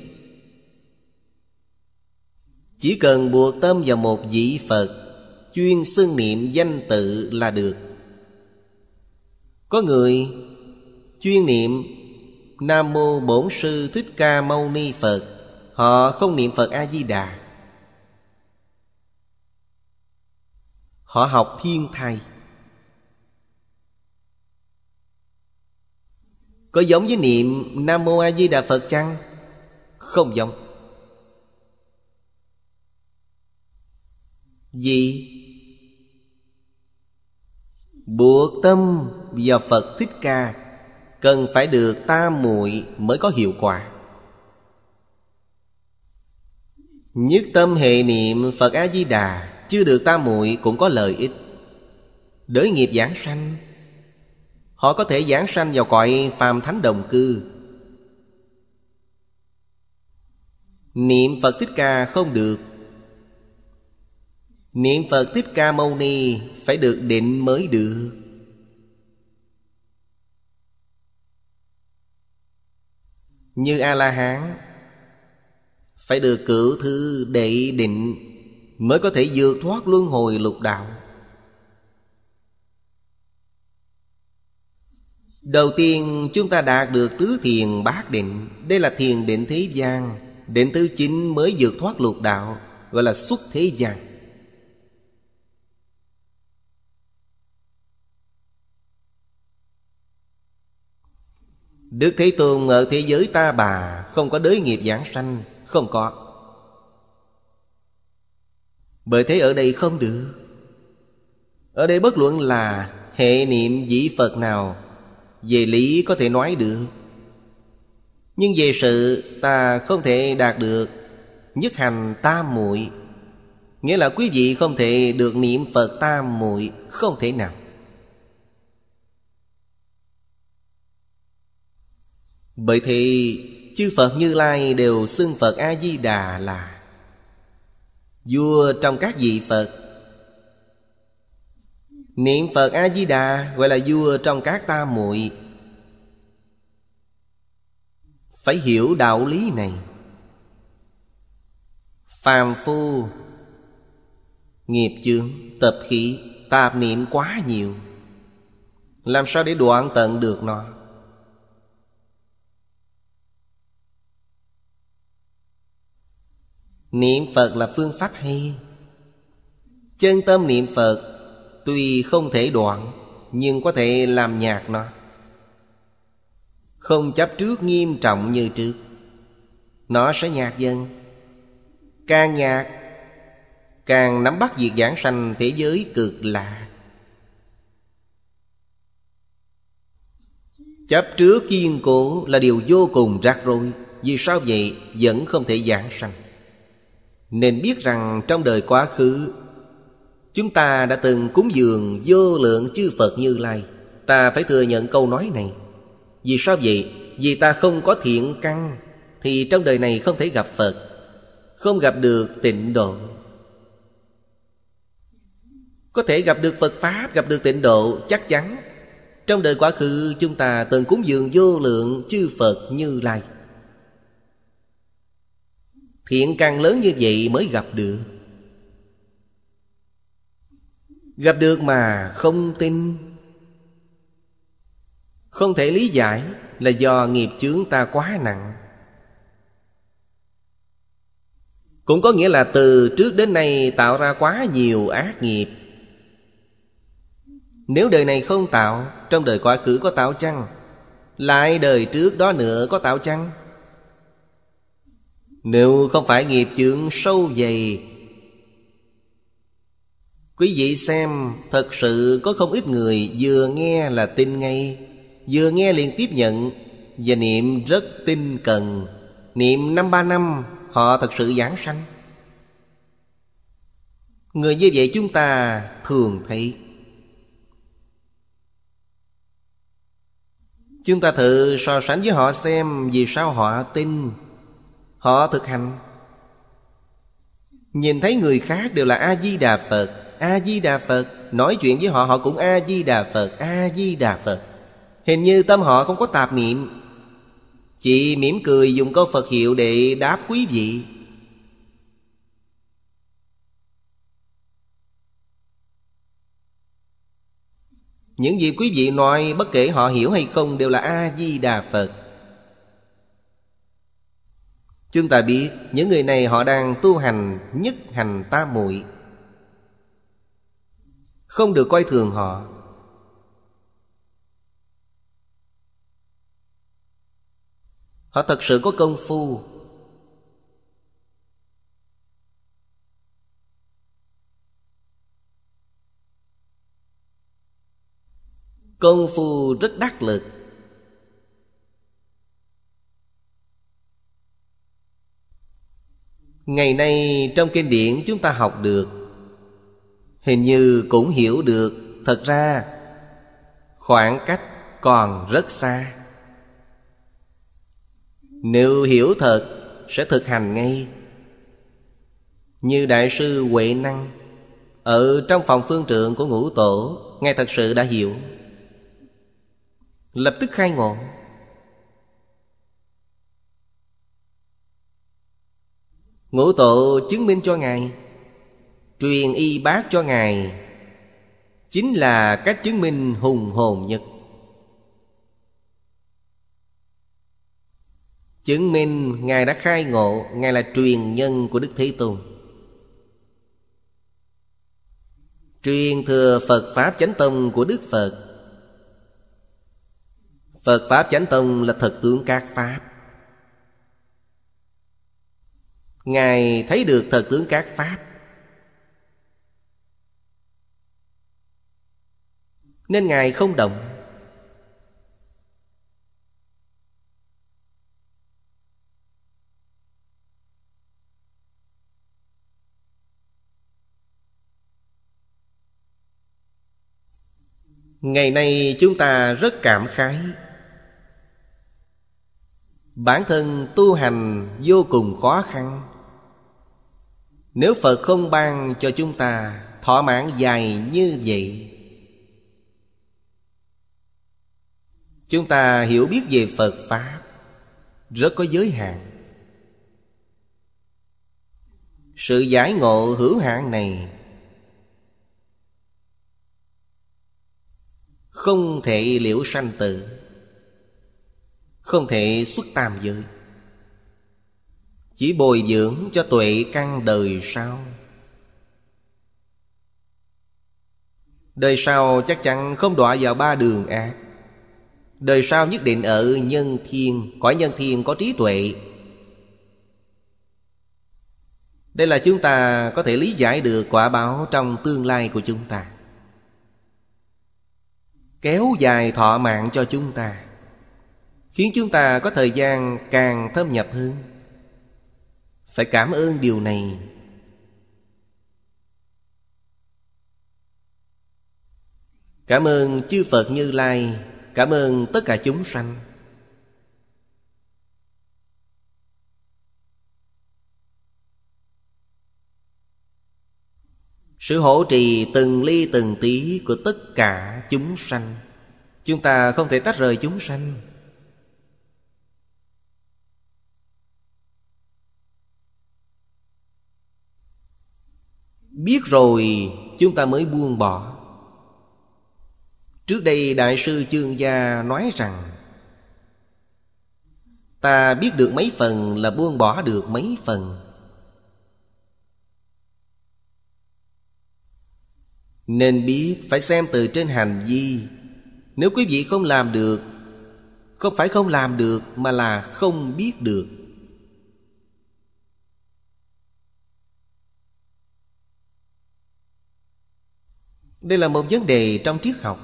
Chỉ cần buộc tâm vào một vị Phật Chuyên xưng niệm danh tự là được có người chuyên niệm Nam Mô Bổn Sư Thích Ca Mâu Ni Phật Họ không niệm Phật A-di-đà Họ học thiên thai Có giống với niệm Nam Mô A Di Đà Phật chăng? Không giống Vì buộc tâm và phật thích ca cần phải được tam muội mới có hiệu quả nhất tâm hệ niệm phật a di đà chưa được tam muội cũng có lợi ích đới nghiệp giảng sanh họ có thể giảng sanh vào cõi phàm thánh đồng cư niệm phật thích ca không được Niệm Phật Thích Ca Mâu Ni Phải được định mới được Như A-la-hán Phải được cử thư đệ định Mới có thể vượt thoát luân hồi lục đạo Đầu tiên chúng ta đạt được tứ thiền bát định Đây là thiền định thế gian Định thứ chín mới vượt thoát lục đạo Gọi là xuất thế gian Đức Thế Tôn ở thế giới ta bà Không có đới nghiệp giảng sanh Không có Bởi thế ở đây không được Ở đây bất luận là hệ niệm dĩ Phật nào Về lý có thể nói được Nhưng về sự ta không thể đạt được Nhất hành tam muội Nghĩa là quý vị không thể được niệm Phật tam muội Không thể nào Bởi thì chư Phật Như Lai đều xưng Phật A-di-đà là Vua trong các vị Phật Niệm Phật A-di-đà gọi là vua trong các ta muội Phải hiểu đạo lý này Phàm phu Nghiệp chướng, tập khí, tạp niệm quá nhiều Làm sao để đoạn tận được nó Niệm Phật là phương pháp hay Chân tâm niệm Phật Tuy không thể đoạn Nhưng có thể làm nhạc nó Không chấp trước nghiêm trọng như trước Nó sẽ nhạt dần Càng nhạt Càng nắm bắt việc giảng sanh thế giới cực lạ Chấp trước kiên cố là điều vô cùng rắc rối Vì sao vậy vẫn không thể giảng sanh nên biết rằng trong đời quá khứ chúng ta đã từng cúng dường vô lượng chư phật như lai ta phải thừa nhận câu nói này vì sao vậy vì ta không có thiện căn thì trong đời này không thể gặp phật không gặp được tịnh độ có thể gặp được phật pháp gặp được tịnh độ chắc chắn trong đời quá khứ chúng ta từng cúng dường vô lượng chư phật như lai Thiện càng lớn như vậy mới gặp được Gặp được mà không tin Không thể lý giải là do nghiệp chướng ta quá nặng Cũng có nghĩa là từ trước đến nay tạo ra quá nhiều ác nghiệp Nếu đời này không tạo Trong đời quá khứ có tạo chăng Lại đời trước đó nữa có tạo chăng nếu không phải nghiệp chướng sâu dày Quý vị xem Thật sự có không ít người Vừa nghe là tin ngay Vừa nghe liền tiếp nhận Và niệm rất tin cần Niệm năm ba năm Họ thật sự giảng sanh Người như vậy chúng ta thường thấy Chúng ta thử so sánh với họ xem Vì sao họ tin Họ thực hành Nhìn thấy người khác đều là A-di-đà Phật A-di-đà Phật Nói chuyện với họ họ cũng A-di-đà Phật A-di-đà Phật Hình như tâm họ không có tạp niệm chỉ mỉm cười dùng câu Phật hiệu để đáp quý vị Những gì quý vị nói bất kể họ hiểu hay không đều là A-di-đà Phật Chúng ta biết những người này họ đang tu hành nhất hành ta muội Không được coi thường họ Họ thật sự có công phu Công phu rất đắc lực ngày nay trong kinh điển chúng ta học được hình như cũng hiểu được thật ra khoảng cách còn rất xa nếu hiểu thật sẽ thực hành ngay như đại sư huệ năng ở trong phòng phương trượng của ngũ tổ ngài thật sự đã hiểu lập tức khai ngộ Ngũ tổ chứng minh cho Ngài Truyền y bác cho Ngài Chính là cách chứng minh hùng hồn nhất Chứng minh Ngài đã khai ngộ Ngài là truyền nhân của Đức Thế Tôn Truyền thừa Phật Pháp Chánh Tông của Đức Phật Phật Pháp Chánh Tông là thật tướng các Pháp ngài thấy được thật tướng các pháp nên ngài không động ngày nay chúng ta rất cảm khái bản thân tu hành vô cùng khó khăn nếu Phật không ban cho chúng ta thỏa mãn dài như vậy Chúng ta hiểu biết về Phật Pháp Rất có giới hạn Sự giải ngộ hữu hạn này Không thể liễu sanh tử Không thể xuất tam giới chỉ bồi dưỡng cho tuệ căn đời sau đời sau chắc chắn không đọa vào ba đường ác đời sau nhất định ở nhân thiên cõi nhân thiên có trí tuệ đây là chúng ta có thể lý giải được quả báo trong tương lai của chúng ta kéo dài thọ mạng cho chúng ta khiến chúng ta có thời gian càng thâm nhập hơn phải cảm ơn điều này cảm ơn chư phật như lai cảm ơn tất cả chúng sanh sự hỗ trì từng ly từng tí của tất cả chúng sanh chúng ta không thể tách rời chúng sanh biết rồi chúng ta mới buông bỏ trước đây đại sư chương gia nói rằng ta biết được mấy phần là buông bỏ được mấy phần nên biết phải xem từ trên hành vi nếu quý vị không làm được không phải không làm được mà là không biết được đây là một vấn đề trong triết học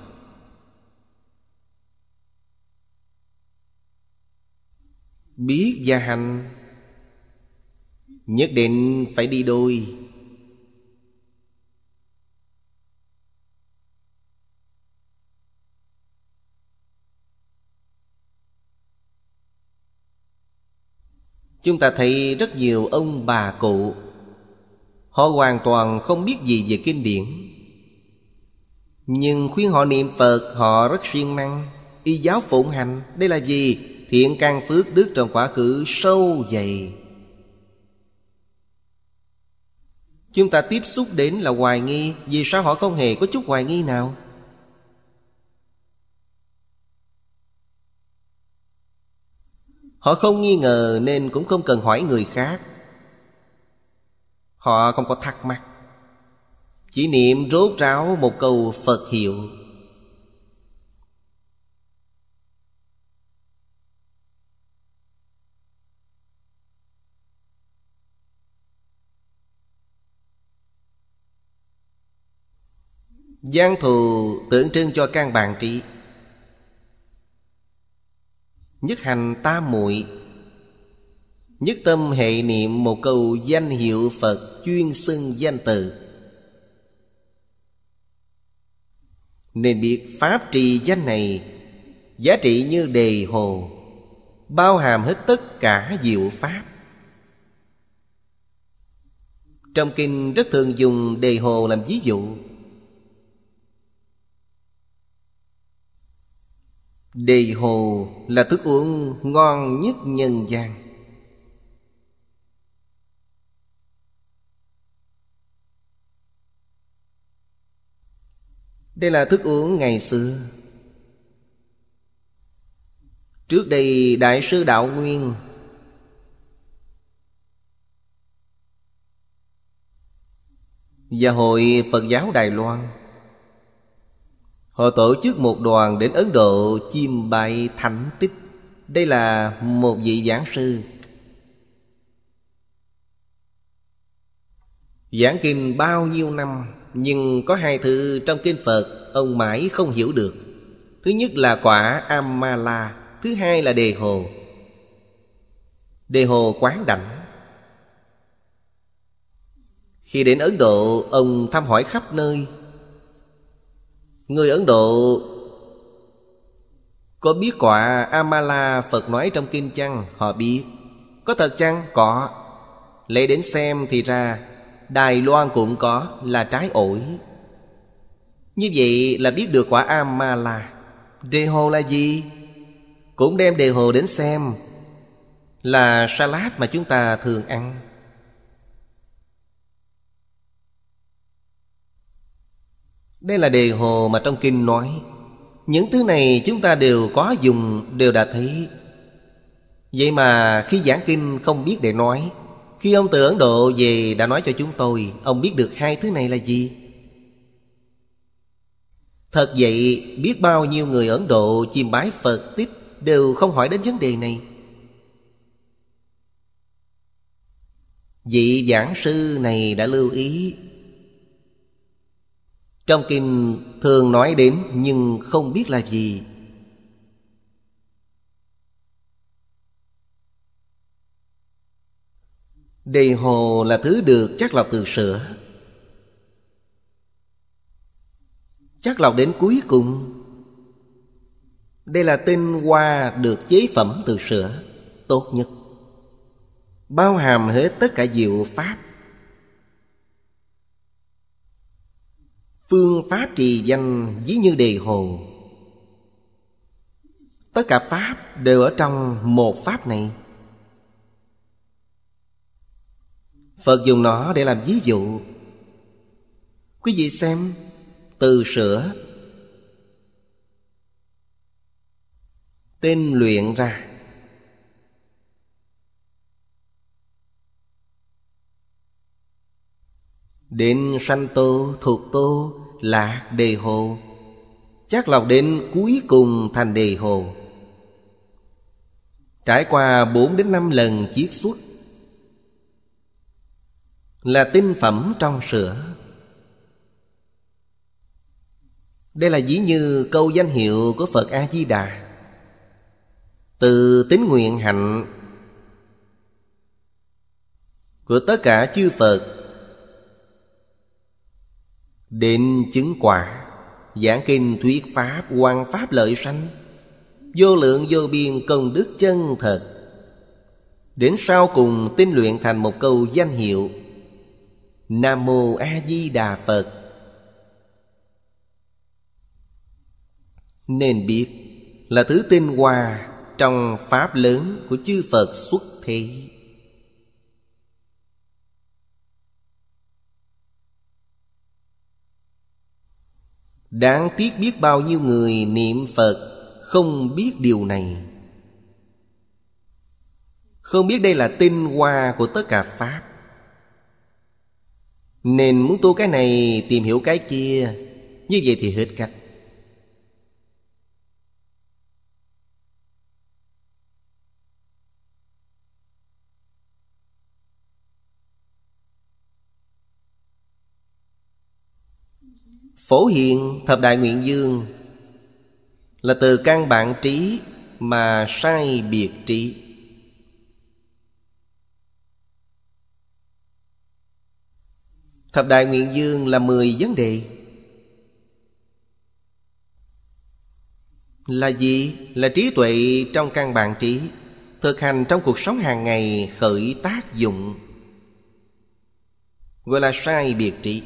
biết và hành nhất định phải đi đôi chúng ta thấy rất nhiều ông bà cụ họ hoàn toàn không biết gì về kinh điển nhưng khuyên họ niệm Phật họ rất siêng năng Y giáo phụng hành Đây là gì? Thiện căn phước đức trong quá khứ sâu dày Chúng ta tiếp xúc đến là hoài nghi Vì sao họ không hề có chút hoài nghi nào? Họ không nghi ngờ nên cũng không cần hỏi người khác Họ không có thắc mắc chỉ niệm rốt ráo một câu phật hiệu Giang thù tượng trưng cho căn bản trí Nhất hành tam muội Nhất tâm hệ niệm một câu danh hiệu Phật Chuyên xưng danh từ Nên biết Pháp trì danh này Giá trị như đề hồ Bao hàm hết tất cả diệu Pháp Trong kinh rất thường dùng đề hồ làm ví dụ Đề hồ là thức uống ngon nhất nhân gian Đây là thức uống ngày xưa Trước đây Đại sư Đạo Nguyên Và hội Phật giáo Đài Loan Họ tổ chức một đoàn đến Ấn Độ chiêm bài thánh tích Đây là một vị giảng sư Giảng kinh bao nhiêu năm nhưng có hai thứ trong kinh phật ông mãi không hiểu được thứ nhất là quả amala thứ hai là đề hồ đề hồ quán đảnh khi đến ấn độ ông thăm hỏi khắp nơi người ấn độ có biết quả amala phật nói trong kinh chăng họ biết có thật chăng có lấy đến xem thì ra Đài Loan cũng có là trái ổi Như vậy là biết được quả Amala Đề hồ là gì? Cũng đem đề hồ đến xem Là salad mà chúng ta thường ăn Đây là đề hồ mà trong kinh nói Những thứ này chúng ta đều có dùng Đều đã thấy Vậy mà khi giảng kinh không biết để nói khi ông từ Ấn Độ về đã nói cho chúng tôi Ông biết được hai thứ này là gì? Thật vậy, biết bao nhiêu người Ấn Độ chiêm bái Phật tiếp đều không hỏi đến vấn đề này. Vị giảng sư này đã lưu ý Trong kinh thường nói đến nhưng không biết là gì Đề hồ là thứ được chắc lọc từ sữa Chắc lọc đến cuối cùng Đây là tinh hoa được chế phẩm từ sữa Tốt nhất Bao hàm hết tất cả diệu pháp Phương pháp trì danh dí như đề hồ Tất cả pháp đều ở trong một pháp này Phật dùng nó để làm ví dụ Quý vị xem Từ sữa Tên luyện ra Đến sanh tô, thuộc tô, lạc đề hồ Chắc lọc đến cuối cùng thành đề hồ Trải qua 4 đến 5 lần chiết xuất là tinh phẩm trong sữa đây là dĩ như câu danh hiệu của phật a di đà từ tín nguyện hạnh của tất cả chư phật đến chứng quả giảng kinh thuyết pháp quan pháp lợi sanh vô lượng vô biên công đức chân thật đến sau cùng tinh luyện thành một câu danh hiệu Nam Mô A Di Đà Phật Nên biết là thứ tinh hoa trong Pháp lớn của chư Phật xuất thế Đáng tiếc biết bao nhiêu người niệm Phật không biết điều này Không biết đây là tinh hoa của tất cả Pháp nên muốn tu cái này tìm hiểu cái kia Như vậy thì hết cách Phổ hiện thập đại nguyện dương Là từ căn bản trí mà sai biệt trí Thập đại nguyện dương là 10 vấn đề Là gì? Là trí tuệ trong căn bản trí Thực hành trong cuộc sống hàng ngày khởi tác dụng Gọi là sai biệt trí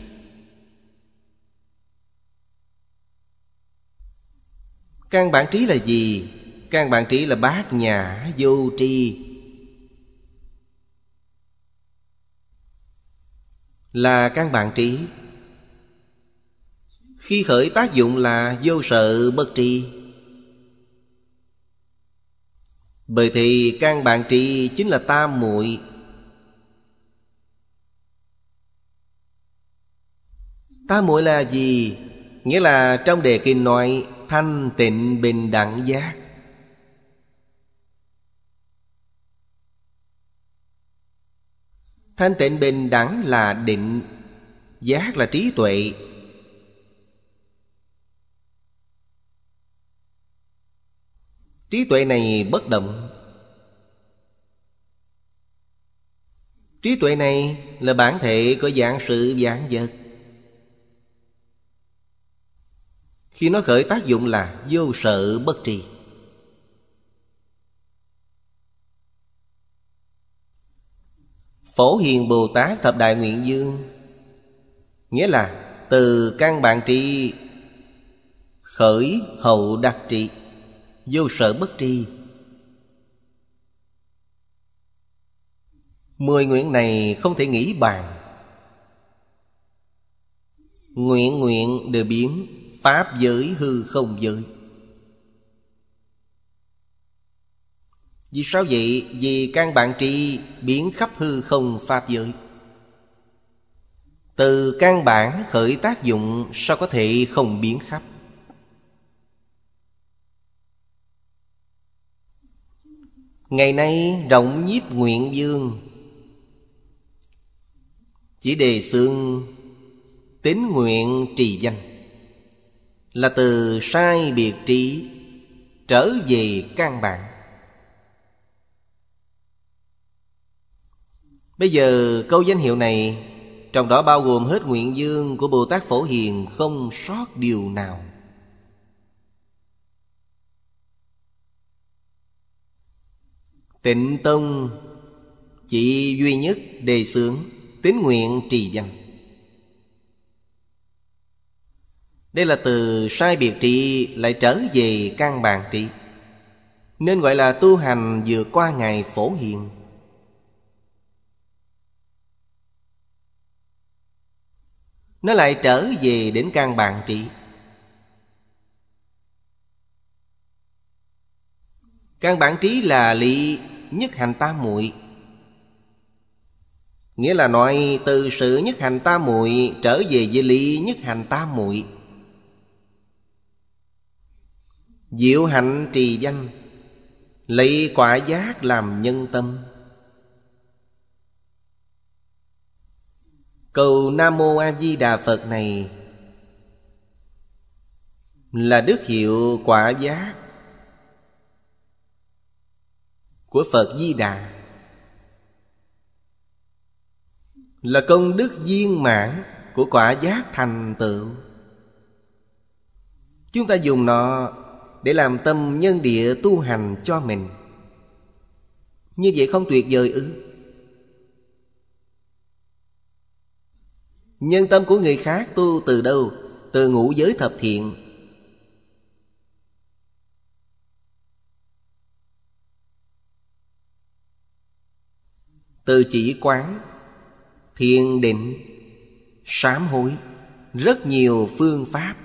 Căn bản trí là gì? Căn bản trí là bát nhã vô tri là căn bản trí khi khởi tác dụng là vô sợ bất tri bởi thì căn bản trí chính là tam muội tam muội là gì nghĩa là trong đề kinh nói thanh tịnh bình đẳng giác Thanh tịnh bình đẳng là định Giác là trí tuệ Trí tuệ này bất động Trí tuệ này là bản thể có dạng sự dạng vật Khi nó khởi tác dụng là vô sự bất trì Phổ Hiền Bồ Tát Thập Đại Nguyện Dương Nghĩa là từ căn bản tri Khởi hậu đặc trị Vô sở bất tri Mười nguyện này không thể nghĩ bàn Nguyện nguyện đều biến Pháp giới hư không giới Vì sao vậy? Vì căn bản tri biến khắp hư không pháp giới Từ căn bản khởi tác dụng sao có thể không biến khắp Ngày nay rộng nhiếp nguyện dương Chỉ đề xương tín nguyện trì danh Là từ sai biệt trí Trở về căn bản Bây giờ câu danh hiệu này Trong đó bao gồm hết nguyện dương của Bồ Tát Phổ Hiền Không sót điều nào Tịnh Tông Chỉ duy nhất đề xướng tín nguyện trì danh Đây là từ sai biệt trị lại trở về căn bản trị Nên gọi là tu hành vừa qua ngày phổ hiện nó lại trở về đến căn bản trí căn bản trí là lý nhất hành tam muội nghĩa là nói từ sự nhất hành tam muội trở về với lý nhất hành tam muội diệu hạnh trì danh lấy quả giác làm nhân tâm Cầu Nam Mô A Di Đà Phật này là đức hiệu quả giá của Phật Di Đà là công đức viên mãn của quả giác thành tựu chúng ta dùng nó để làm tâm nhân địa tu hành cho mình như vậy không tuyệt vời ư Nhân tâm của người khác tu từ đâu? Từ ngũ giới thập thiện Từ chỉ quán Thiền định Sám hối Rất nhiều phương pháp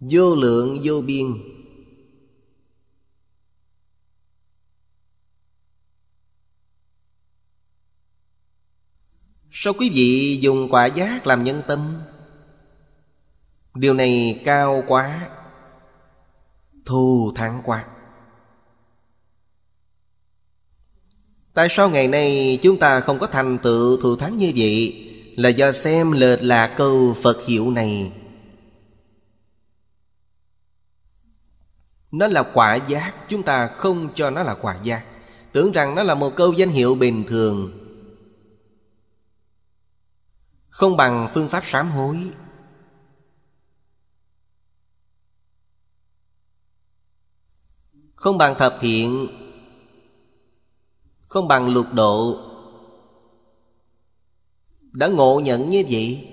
Vô lượng vô biên Sao quý vị dùng quả giác làm nhân tâm Điều này cao quá Thù thắng quá Tại sao ngày nay chúng ta không có thành tựu thù thắng như vậy Là do xem lệch là câu Phật hiệu này Nó là quả giác Chúng ta không cho nó là quả giác Tưởng rằng nó là một câu danh hiệu bình thường không bằng phương pháp sám hối Không bằng thập thiện Không bằng lục độ Đã ngộ nhận như vậy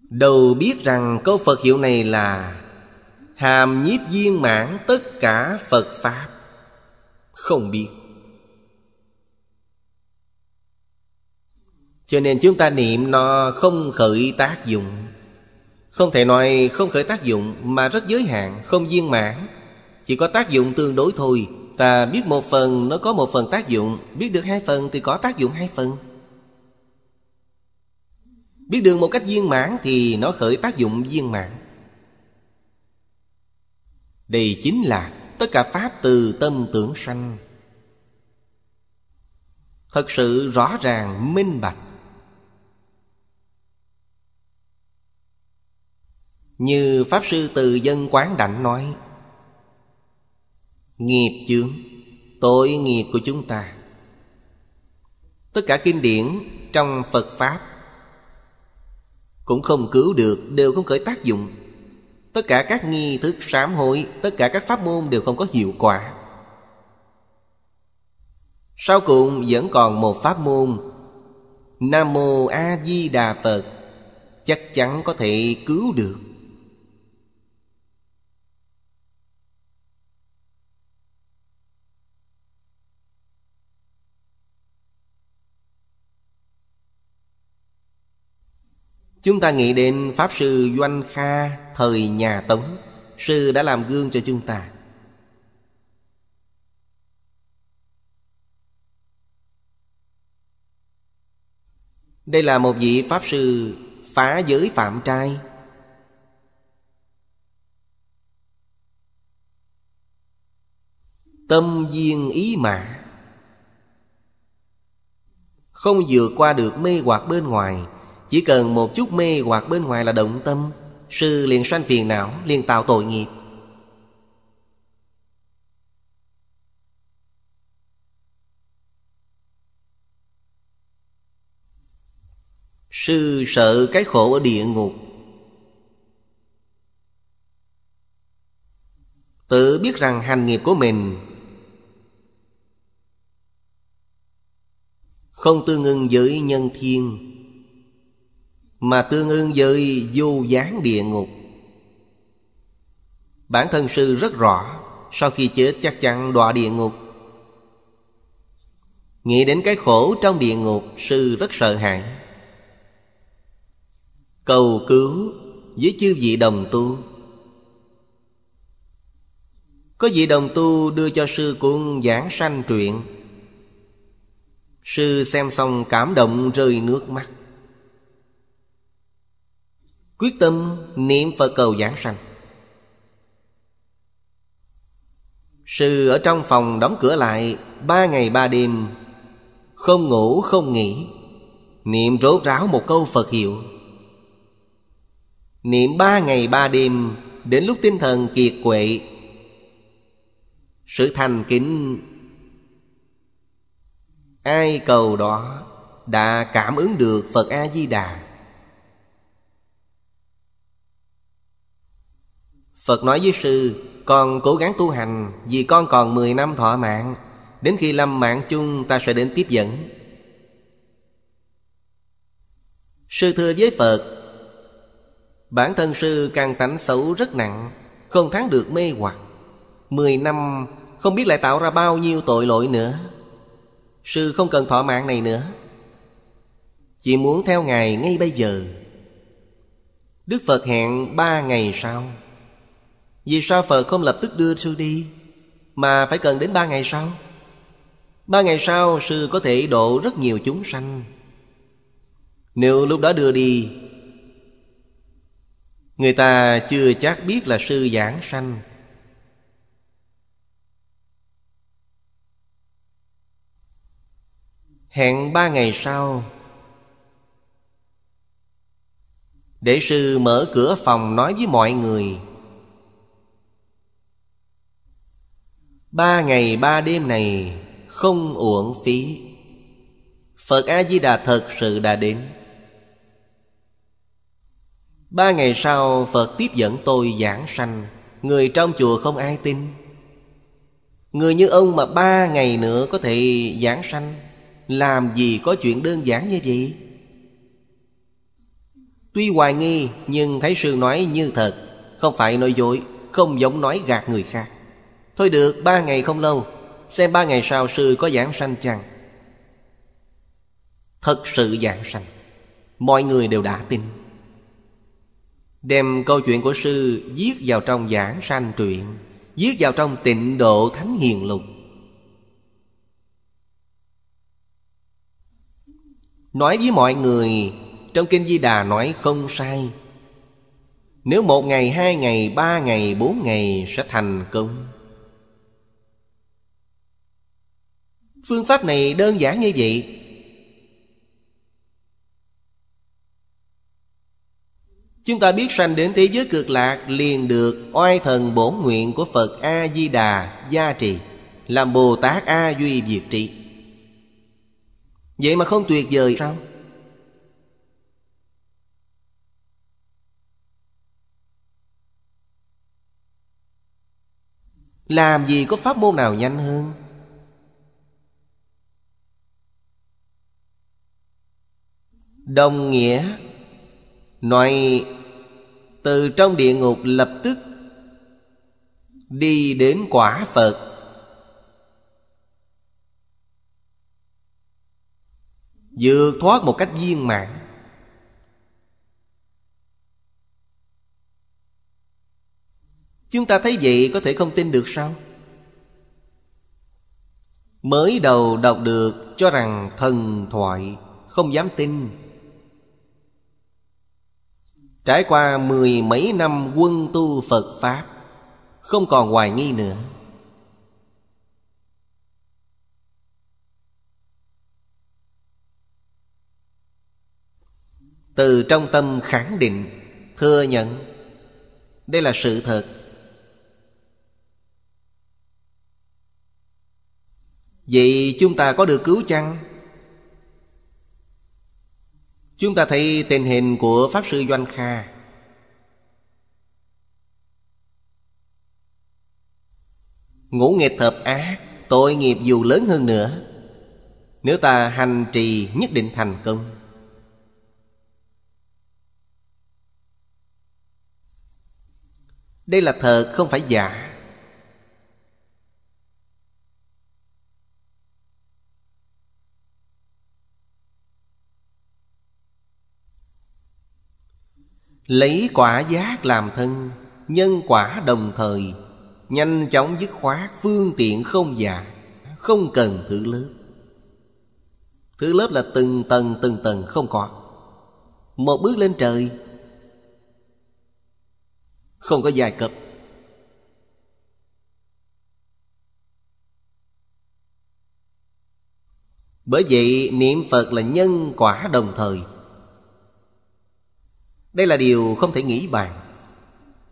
Đầu biết rằng câu Phật hiệu này là Hàm nhiếp viên mãn tất cả Phật Pháp Không biết cho nên chúng ta niệm nó không khởi tác dụng Không thể nói không khởi tác dụng Mà rất giới hạn, không viên mãn Chỉ có tác dụng tương đối thôi Ta biết một phần nó có một phần tác dụng Biết được hai phần thì có tác dụng hai phần Biết được một cách viên mãn Thì nó khởi tác dụng viên mãn Đây chính là tất cả Pháp từ tâm tưởng sanh Thật sự rõ ràng, minh bạch Như Pháp Sư Từ Dân Quán Đảnh nói Nghiệp chướng Tội nghiệp của chúng ta Tất cả kinh điển trong Phật Pháp Cũng không cứu được đều không khởi tác dụng Tất cả các nghi thức sám hối Tất cả các pháp môn đều không có hiệu quả Sau cùng vẫn còn một pháp môn Nam Mô A Di Đà Phật Chắc chắn có thể cứu được Chúng ta nghĩ đến Pháp Sư Doanh Kha Thời nhà Tống Sư đã làm gương cho chúng ta Đây là một vị Pháp Sư phá giới phạm trai Tâm duyên ý mà Không vượt qua được mê hoặc bên ngoài chỉ cần một chút mê hoặc bên ngoài là động tâm Sư liền sanh phiền não liền tạo tội nghiệp Sư sợ cái khổ ở địa ngục Tự biết rằng hành nghiệp của mình Không tương ưng với nhân thiên mà tương ưng với vô gián địa ngục bản thân sư rất rõ sau khi chết chắc chắn đọa địa ngục nghĩ đến cái khổ trong địa ngục sư rất sợ hãi cầu cứu với chư vị đồng tu có vị đồng tu đưa cho sư cuốn giảng sanh truyện sư xem xong cảm động rơi nước mắt quyết tâm niệm phật cầu giảng sanh sư ở trong phòng đóng cửa lại ba ngày ba đêm không ngủ không nghỉ niệm rốt ráo một câu phật hiệu niệm ba ngày ba đêm đến lúc tinh thần kiệt quệ sự thành kính ai cầu đó đã cảm ứng được phật a di đà Phật nói với sư Con cố gắng tu hành Vì con còn 10 năm thọ mạng Đến khi lâm mạng chung ta sẽ đến tiếp dẫn Sư thưa với Phật Bản thân sư càng tánh xấu rất nặng Không thắng được mê hoặc Mười năm không biết lại tạo ra bao nhiêu tội lỗi nữa Sư không cần thọ mạng này nữa Chỉ muốn theo Ngài ngay bây giờ Đức Phật hẹn ba ngày sau vì sao Phật không lập tức đưa sư đi Mà phải cần đến ba ngày sau Ba ngày sau sư có thể độ rất nhiều chúng sanh Nếu lúc đó đưa đi Người ta chưa chắc biết là sư giảng sanh Hẹn ba ngày sau Để sư mở cửa phòng nói với mọi người Ba ngày ba đêm này không uổng phí Phật A-di-đà thật sự đã đến Ba ngày sau Phật tiếp dẫn tôi giảng sanh Người trong chùa không ai tin Người như ông mà ba ngày nữa có thể giảng sanh Làm gì có chuyện đơn giản như vậy Tuy hoài nghi nhưng thấy sư nói như thật Không phải nói dối Không giống nói gạt người khác Thôi được ba ngày không lâu Xem ba ngày sau sư có giảng sanh chăng Thật sự giảng sanh Mọi người đều đã tin Đem câu chuyện của sư viết vào trong giảng sanh truyện Viết vào trong tịnh độ thánh hiền lục Nói với mọi người Trong Kinh Di Đà nói không sai Nếu một ngày, hai ngày, ba ngày, bốn ngày sẽ thành công Phương pháp này đơn giản như vậy Chúng ta biết sanh đến thế giới cực lạc liền được oai thần bổn nguyện của Phật A-di-đà gia trì Làm Bồ Tát A-duy diệt trị Vậy mà không tuyệt vời sao? Làm gì có pháp môn nào nhanh hơn Đồng nghĩa Nói Từ trong địa ngục lập tức Đi đến quả Phật vượt thoát một cách viên mãn chúng ta thấy vậy có thể không tin được sao mới đầu đọc được cho rằng thần thoại không dám tin Trải qua mười mấy năm quân tu Phật Pháp Không còn hoài nghi nữa Từ trong tâm khẳng định Thừa nhận Đây là sự thật Vậy chúng ta có được cứu chăng? Chúng ta thấy tình hình của Pháp Sư Doanh Kha Ngũ nghiệp thập ác Tội nghiệp dù lớn hơn nữa Nếu ta hành trì nhất định thành công Đây là thật không phải giả Lấy quả giác làm thân Nhân quả đồng thời Nhanh chóng dứt khoát Phương tiện không giả Không cần thử lớp Thứ lớp là từng tầng từng tầng không có Một bước lên trời Không có giai cấp Bởi vậy niệm Phật là nhân quả đồng thời đây là điều không thể nghĩ bàn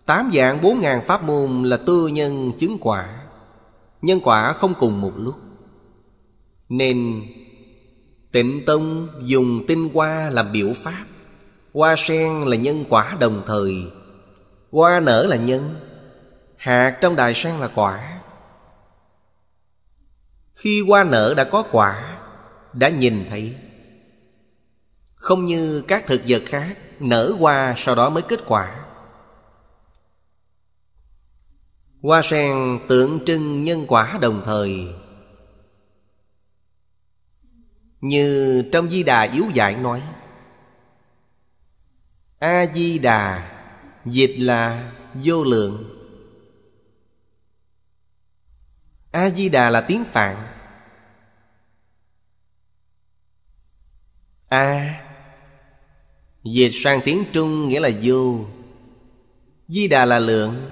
Tám dạng bốn ngàn pháp môn là tư nhân chứng quả Nhân quả không cùng một lúc Nên tịnh tông dùng tinh hoa làm biểu pháp Hoa sen là nhân quả đồng thời Hoa nở là nhân Hạt trong đài sen là quả Khi hoa nở đã có quả Đã nhìn thấy Không như các thực vật khác nở hoa sau đó mới kết quả hoa sen tượng trưng nhân quả đồng thời như trong di đà yếu giải nói a di đà dịch là vô lượng a di đà là tiếng phạn a Dịch sang tiếng Trung nghĩa là vô Di Đà là lượng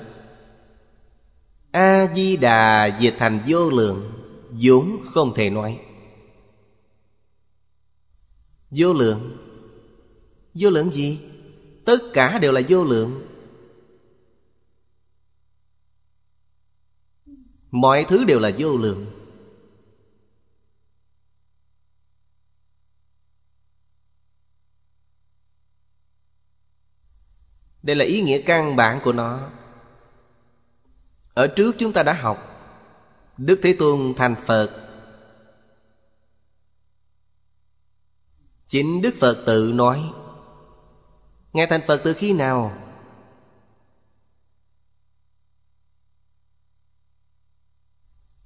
A-di-đà dịch thành vô lượng vốn không thể nói Vô lượng Vô lượng gì? Tất cả đều là vô lượng Mọi thứ đều là vô lượng đây là ý nghĩa căn bản của nó ở trước chúng ta đã học đức thế tôn thành phật chính đức phật tự nói ngài thành phật từ khi nào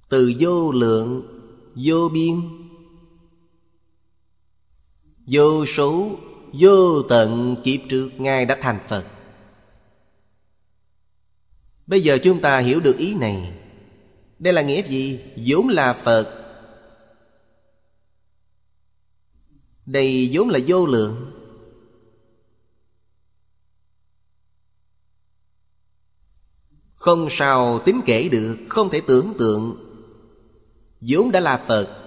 từ vô lượng vô biên vô số vô tận kiếp trước ngài đã thành phật Bây giờ chúng ta hiểu được ý này Đây là nghĩa gì? vốn là Phật Đây vốn là vô lượng Không sao tính kể được Không thể tưởng tượng vốn đã là Phật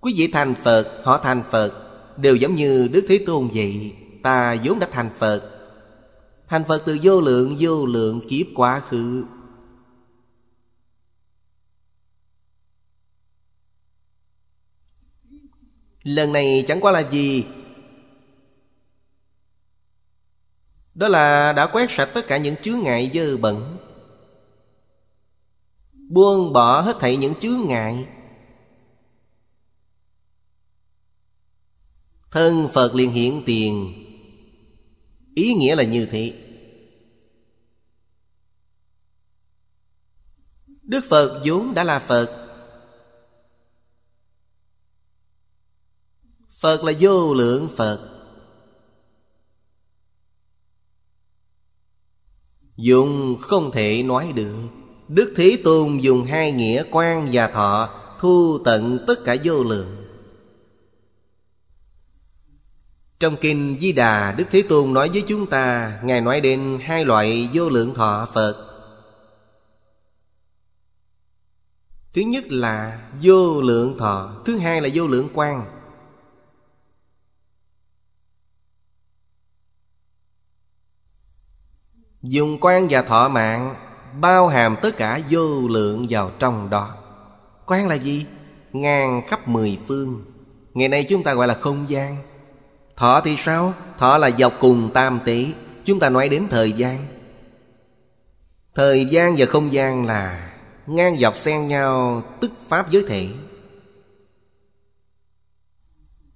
Quý vị thành Phật, họ thành Phật Đều giống như Đức Thế Tôn vậy Ta vốn đã thành Phật Thành Phật từ vô lượng vô lượng kiếp quá khứ Lần này chẳng qua là gì Đó là đã quét sạch tất cả những chướng ngại dơ bẩn Buông bỏ hết thảy những chướng ngại Thân Phật liền hiện tiền Ý nghĩa là như thế Đức Phật vốn đã là Phật Phật là vô lượng Phật Dùng không thể nói được Đức Thế Tôn dùng hai nghĩa quan và thọ Thu tận tất cả vô lượng Trong kinh Di Đà Đức Thế Tôn nói với chúng ta Ngài nói đến hai loại vô lượng thọ Phật thứ nhất là vô lượng thọ thứ hai là vô lượng quang dùng quan và thọ mạng bao hàm tất cả vô lượng vào trong đó quan là gì ngàn khắp mười phương ngày nay chúng ta gọi là không gian thọ thì sao thọ là dọc cùng tam tỷ chúng ta nói đến thời gian thời gian và không gian là ngang dọc xen nhau tức pháp giới thể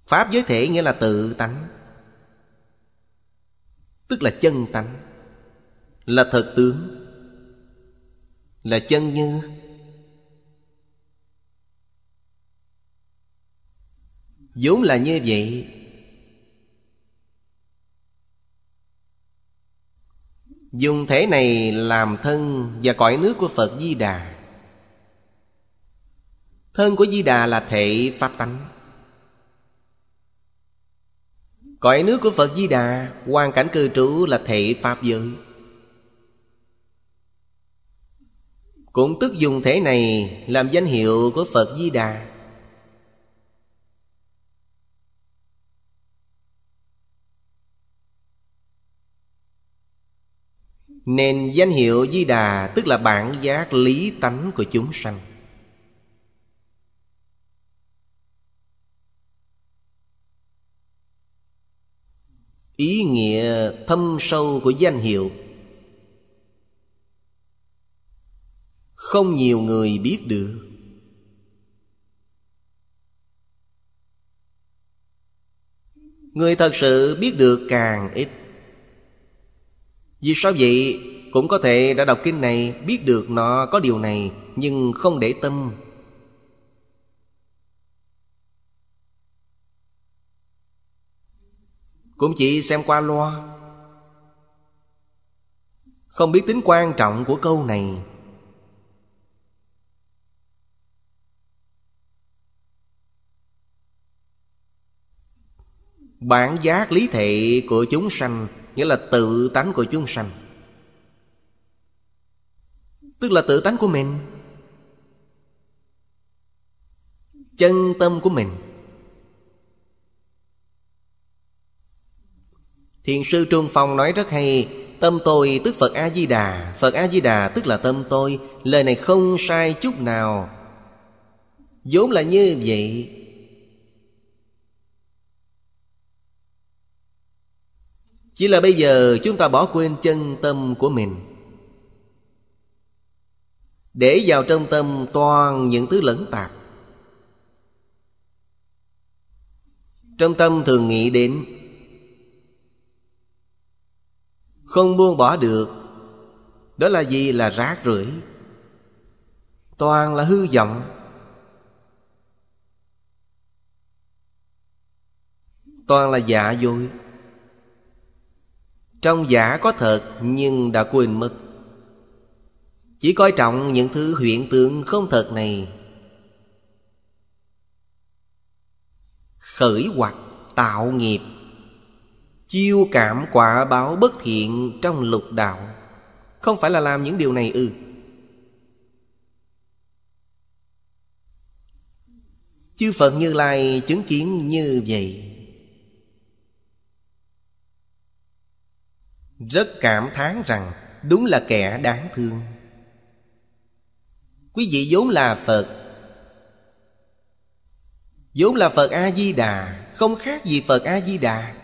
pháp giới thể nghĩa là tự tánh tức là chân tánh là thật tướng là chân như vốn là như vậy dùng thể này làm thân và cõi nước của phật di đà Thân của Di Đà là thể pháp tánh Cõi nước của Phật Di Đà Hoàn cảnh cư trú là thể pháp giới Cũng tức dùng thể này Làm danh hiệu của Phật Di Đà Nên danh hiệu Di Đà Tức là bản giác lý tánh của chúng sanh ý nghĩa thâm sâu của danh hiệu không nhiều người biết được người thật sự biết được càng ít vì sao vậy cũng có thể đã đọc kinh này biết được nó có điều này nhưng không để tâm Cũng chỉ xem qua loa Không biết tính quan trọng của câu này Bản giác lý thị của chúng sanh Nghĩa là tự tánh của chúng sanh Tức là tự tánh của mình Chân tâm của mình Thiền sư Trung Phong nói rất hay Tâm tôi tức Phật A-di-đà Phật A-di-đà tức là tâm tôi Lời này không sai chút nào vốn là như vậy chỉ là bây giờ chúng ta bỏ quên chân tâm của mình để vào trong tâm toàn những thứ lẫn tạp trong tâm thường nghĩ đến không buông bỏ được đó là gì là rác rưởi toàn là hư vọng toàn là giả dối trong giả có thật nhưng đã quên mất chỉ coi trọng những thứ hiện tượng không thật này khởi hoặc tạo nghiệp Chiêu cảm quả báo bất thiện trong lục đạo Không phải là làm những điều này ư Chư Phật Như Lai chứng kiến như vậy Rất cảm thán rằng Đúng là kẻ đáng thương Quý vị vốn là Phật vốn là Phật A Di Đà, không khác gì Phật A Di Đà.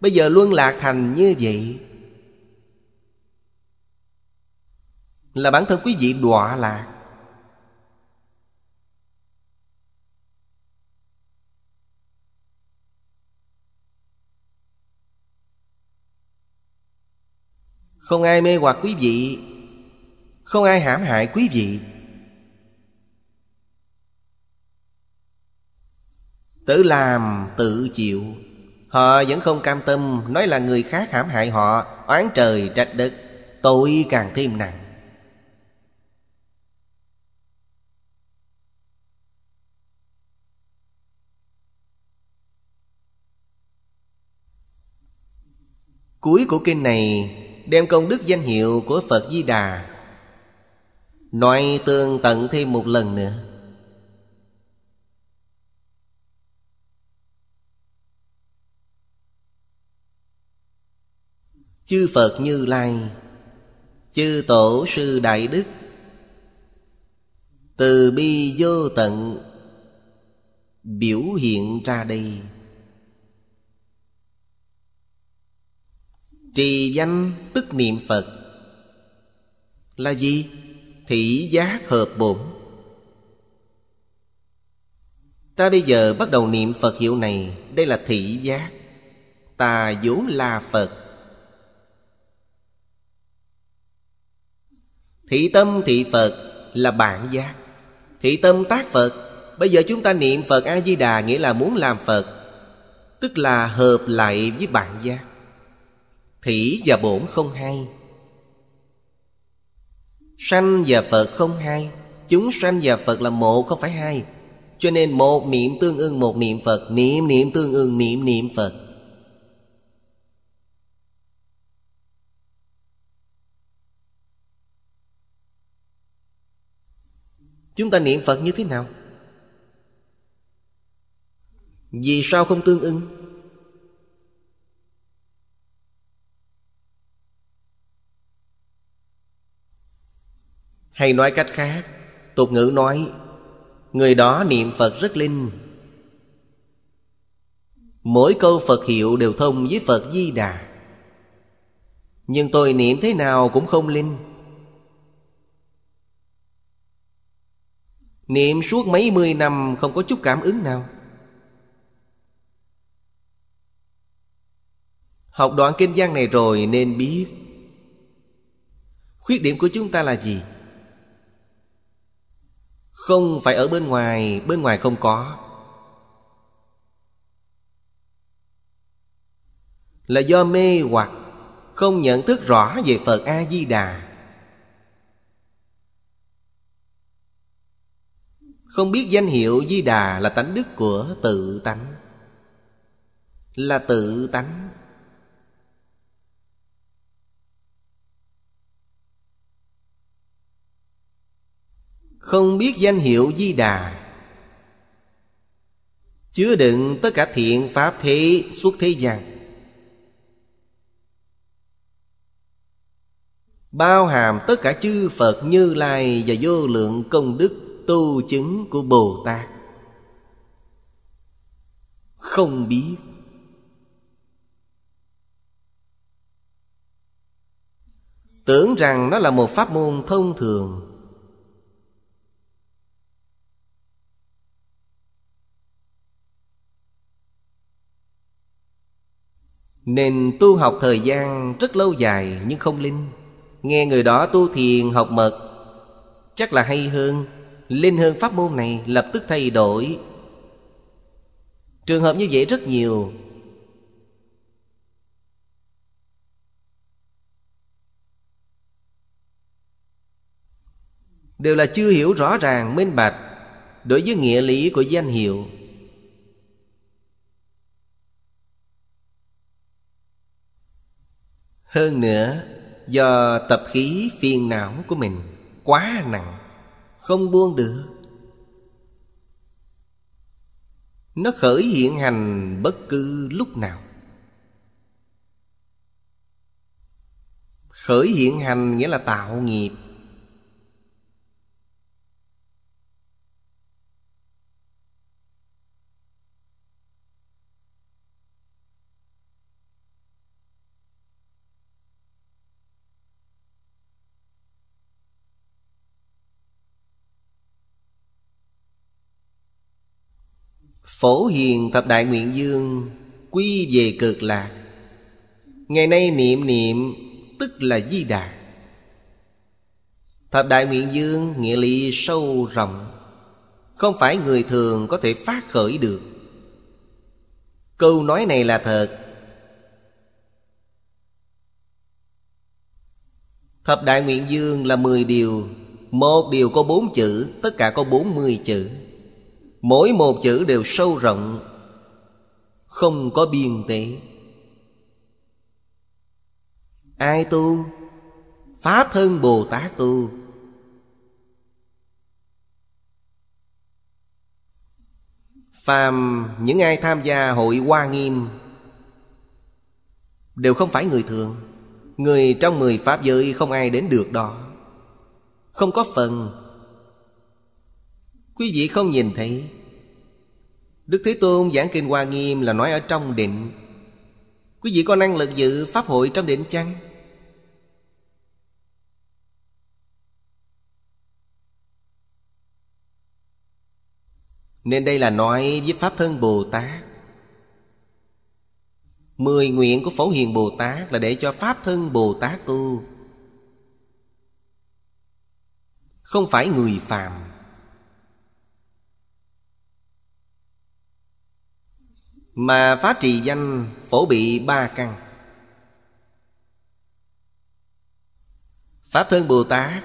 Bây giờ luân lạc thành như vậy Là bản thân quý vị đọa lạc Không ai mê hoặc quý vị Không ai hãm hại quý vị Tự làm tự chịu Họ vẫn không cam tâm Nói là người khác hãm hại họ Oán trời trách đất Tội càng thêm nặng Cuối của kinh này Đem công đức danh hiệu của Phật Di Đà Nói tương tận thêm một lần nữa chư phật như lai chư tổ sư đại đức từ bi vô tận biểu hiện ra đây trì danh tức niệm phật là gì thị giác hợp bổn ta bây giờ bắt đầu niệm phật hiệu này đây là thị giác ta vốn là phật Thị tâm thị Phật là bạn giác Thị tâm tác Phật Bây giờ chúng ta niệm Phật A-di-đà Nghĩa là muốn làm Phật Tức là hợp lại với bạn giác Thị và bổn không hai Sanh và Phật không hai Chúng sanh và Phật là một không phải hai Cho nên một niệm tương ưng một niệm Phật Niệm niệm tương ưng niệm niệm Phật Chúng ta niệm Phật như thế nào? Vì sao không tương ưng? Hay nói cách khác Tục ngữ nói Người đó niệm Phật rất linh Mỗi câu Phật hiệu đều thông với Phật Di Đà Nhưng tôi niệm thế nào cũng không linh Niệm suốt mấy mươi năm không có chút cảm ứng nào Học đoạn kinh gian này rồi nên biết Khuyết điểm của chúng ta là gì? Không phải ở bên ngoài Bên ngoài không có Là do mê hoặc Không nhận thức rõ về Phật A-di-đà không biết danh hiệu di đà là tánh đức của tự tánh là tự tánh không biết danh hiệu di đà chứa đựng tất cả thiện pháp thế suốt thế gian bao hàm tất cả chư phật như lai và vô lượng công đức tu chứng của Bồ Tát Không biết Tưởng rằng nó là một pháp môn thông thường Nên tu học thời gian rất lâu dài nhưng không linh Nghe người đó tu thiền học mật Chắc là hay hơn Linh hơn pháp môn này lập tức thay đổi Trường hợp như vậy rất nhiều Đều là chưa hiểu rõ ràng, minh bạch Đối với nghĩa lý của danh hiệu Hơn nữa Do tập khí phiền não của mình quá nặng không buông được nó khởi hiện hành bất cứ lúc nào khởi hiện hành nghĩa là tạo nghiệp Phổ hiền thập đại nguyện dương Quy về cực lạc Ngày nay niệm niệm Tức là di đà Thập đại nguyện dương Nghĩa lý sâu rộng Không phải người thường có thể phát khởi được Câu nói này là thật Thập đại nguyện dương là 10 điều Một điều có bốn chữ Tất cả có 40 chữ mỗi một chữ đều sâu rộng không có biên tế ai tu pháp thân bồ tát tu phàm những ai tham gia hội hoa nghiêm đều không phải người thường người trong mười pháp giới không ai đến được đó không có phần Quý vị không nhìn thấy Đức Thế Tôn giảng kinh Hoa Nghiêm là nói ở trong định Quý vị có năng lực dự Pháp hội trong định chăng? Nên đây là nói với Pháp thân Bồ Tát Mười nguyện của Phổ Hiền Bồ Tát là để cho Pháp thân Bồ Tát tu Không phải người phàm Mà phá trì danh phổ bị ba căn Pháp thân Bồ Tát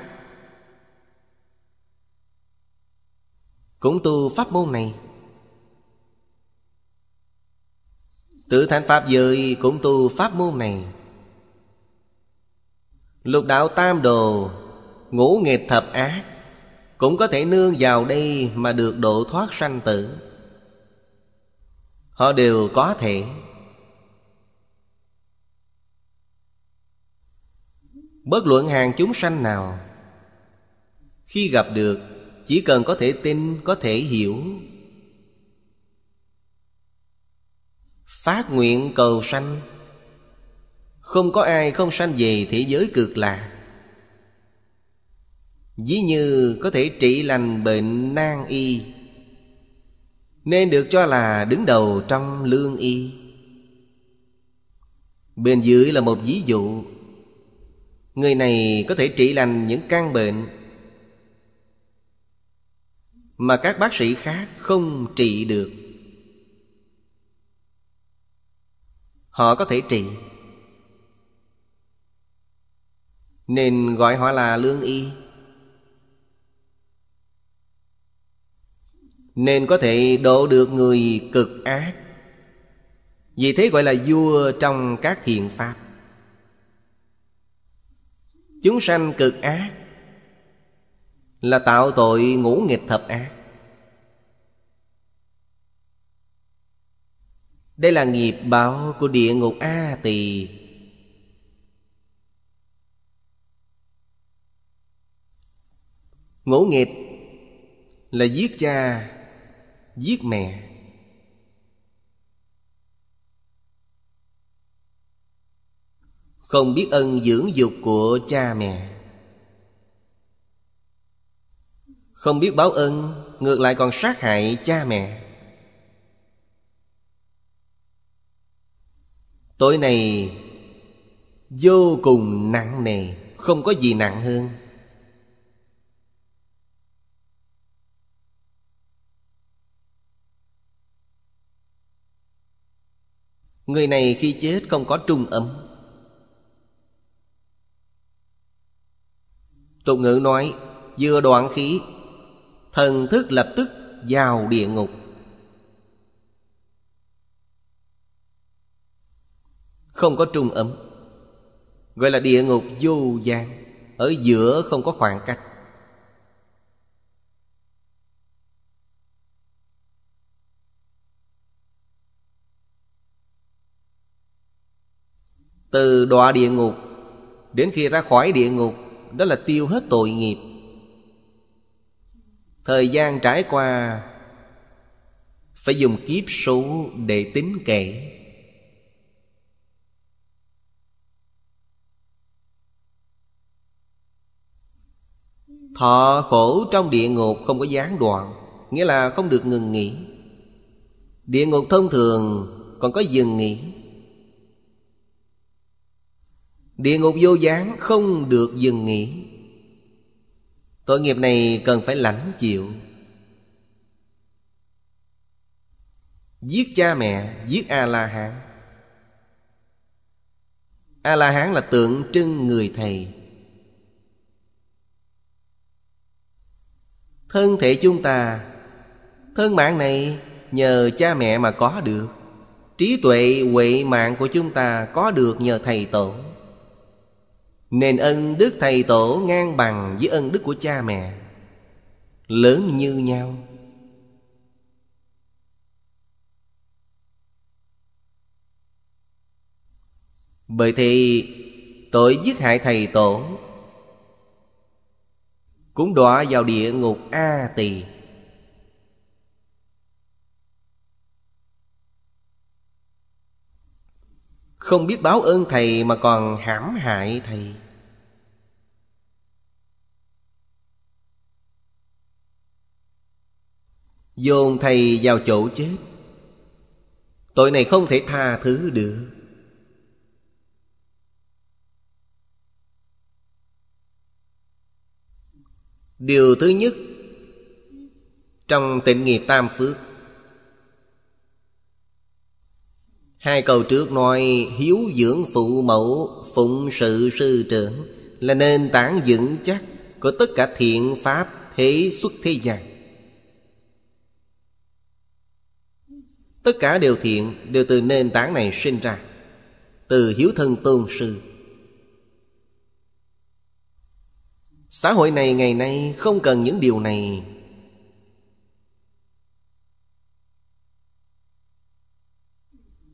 Cũng tu pháp môn này Tự thành Pháp giới cũng tu pháp môn này Lục đạo tam đồ Ngũ nghịch thập ác Cũng có thể nương vào đây mà được độ thoát sanh tử họ đều có thể bất luận hàng chúng sanh nào khi gặp được chỉ cần có thể tin có thể hiểu phát nguyện cầu sanh không có ai không sanh về thế giới cực lạc Dĩ như có thể trị lành bệnh nan y nên được cho là đứng đầu trong lương y Bên dưới là một ví dụ Người này có thể trị lành những căn bệnh Mà các bác sĩ khác không trị được Họ có thể trị Nên gọi họ là lương y Nên có thể độ được người cực ác Vì thế gọi là vua trong các thiện pháp Chúng sanh cực ác Là tạo tội ngũ nghịch thập ác Đây là nghiệp báo của địa ngục A Tỳ Ngũ nghiệp là giết cha giết mẹ không biết ân dưỡng dục của cha mẹ không biết báo ân ngược lại còn sát hại cha mẹ tối nay vô cùng nặng nề không có gì nặng hơn Người này khi chết không có trung âm Tục ngữ nói Vừa đoạn khí Thần thức lập tức vào địa ngục Không có trung ấm, Gọi là địa ngục vô gian Ở giữa không có khoảng cách từ đọa địa ngục đến khi ra khỏi địa ngục đó là tiêu hết tội nghiệp thời gian trải qua phải dùng kiếp số để tính kể thọ khổ trong địa ngục không có gián đoạn nghĩa là không được ngừng nghỉ địa ngục thông thường còn có dừng nghỉ Địa ngục vô gián không được dừng nghỉ Tội nghiệp này cần phải lãnh chịu Giết cha mẹ, giết A-la-hán A-la-hán là tượng trưng người thầy Thân thể chúng ta Thân mạng này nhờ cha mẹ mà có được Trí tuệ huệ mạng của chúng ta có được nhờ thầy tổ Nền ân đức thầy tổ ngang bằng với ân đức của cha mẹ Lớn như nhau Bởi thì tội giết hại thầy tổ Cũng đọa vào địa ngục A Tỳ Không biết báo ơn thầy mà còn hãm hại thầy Dồn thầy vào chỗ chết Tội này không thể tha thứ được Điều thứ nhất Trong tịnh nghiệp tam phước Hai câu trước nói hiếu dưỡng phụ mẫu phụng sự sư trưởng là nền tảng vững chắc của tất cả thiện pháp thế xuất thế gian. tất cả đều thiện đều từ nền tảng này sinh ra từ hiếu thân tôn sư xã hội này ngày nay không cần những điều này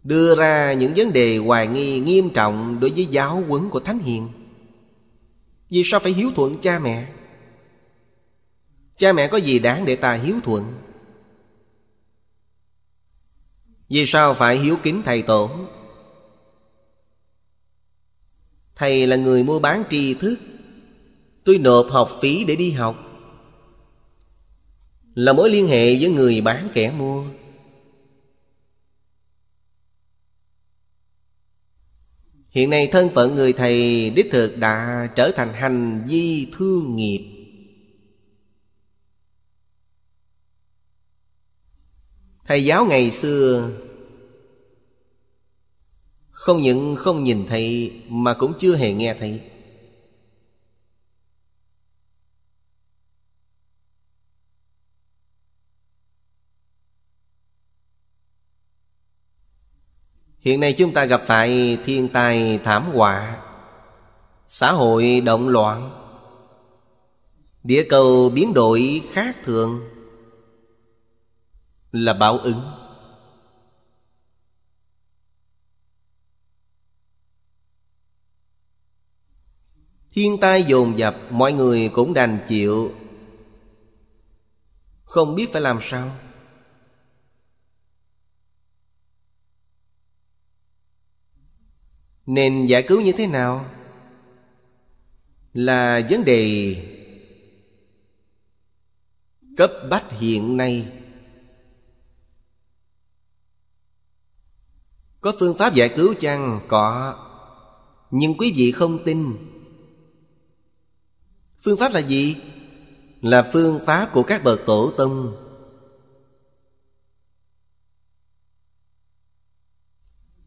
đưa ra những vấn đề hoài nghi nghiêm trọng đối với giáo huấn của thánh hiền vì sao phải hiếu thuận cha mẹ cha mẹ có gì đáng để ta hiếu thuận vì sao phải hiếu kính thầy tổ Thầy là người mua bán tri thức Tôi nộp học phí để đi học Là mối liên hệ với người bán kẻ mua Hiện nay thân phận người thầy đích thực đã trở thành hành vi thương nghiệp Thầy giáo ngày xưa Không những không nhìn thấy Mà cũng chưa hề nghe thấy Hiện nay chúng ta gặp phải thiên tai thảm họa Xã hội động loạn Địa cầu biến đổi khác thường là báo ứng thiên tai dồn dập mọi người cũng đành chịu không biết phải làm sao nên giải cứu như thế nào là vấn đề cấp bách hiện nay Có phương pháp giải cứu chăng? Có Nhưng quý vị không tin Phương pháp là gì? Là phương pháp của các bậc tổ tông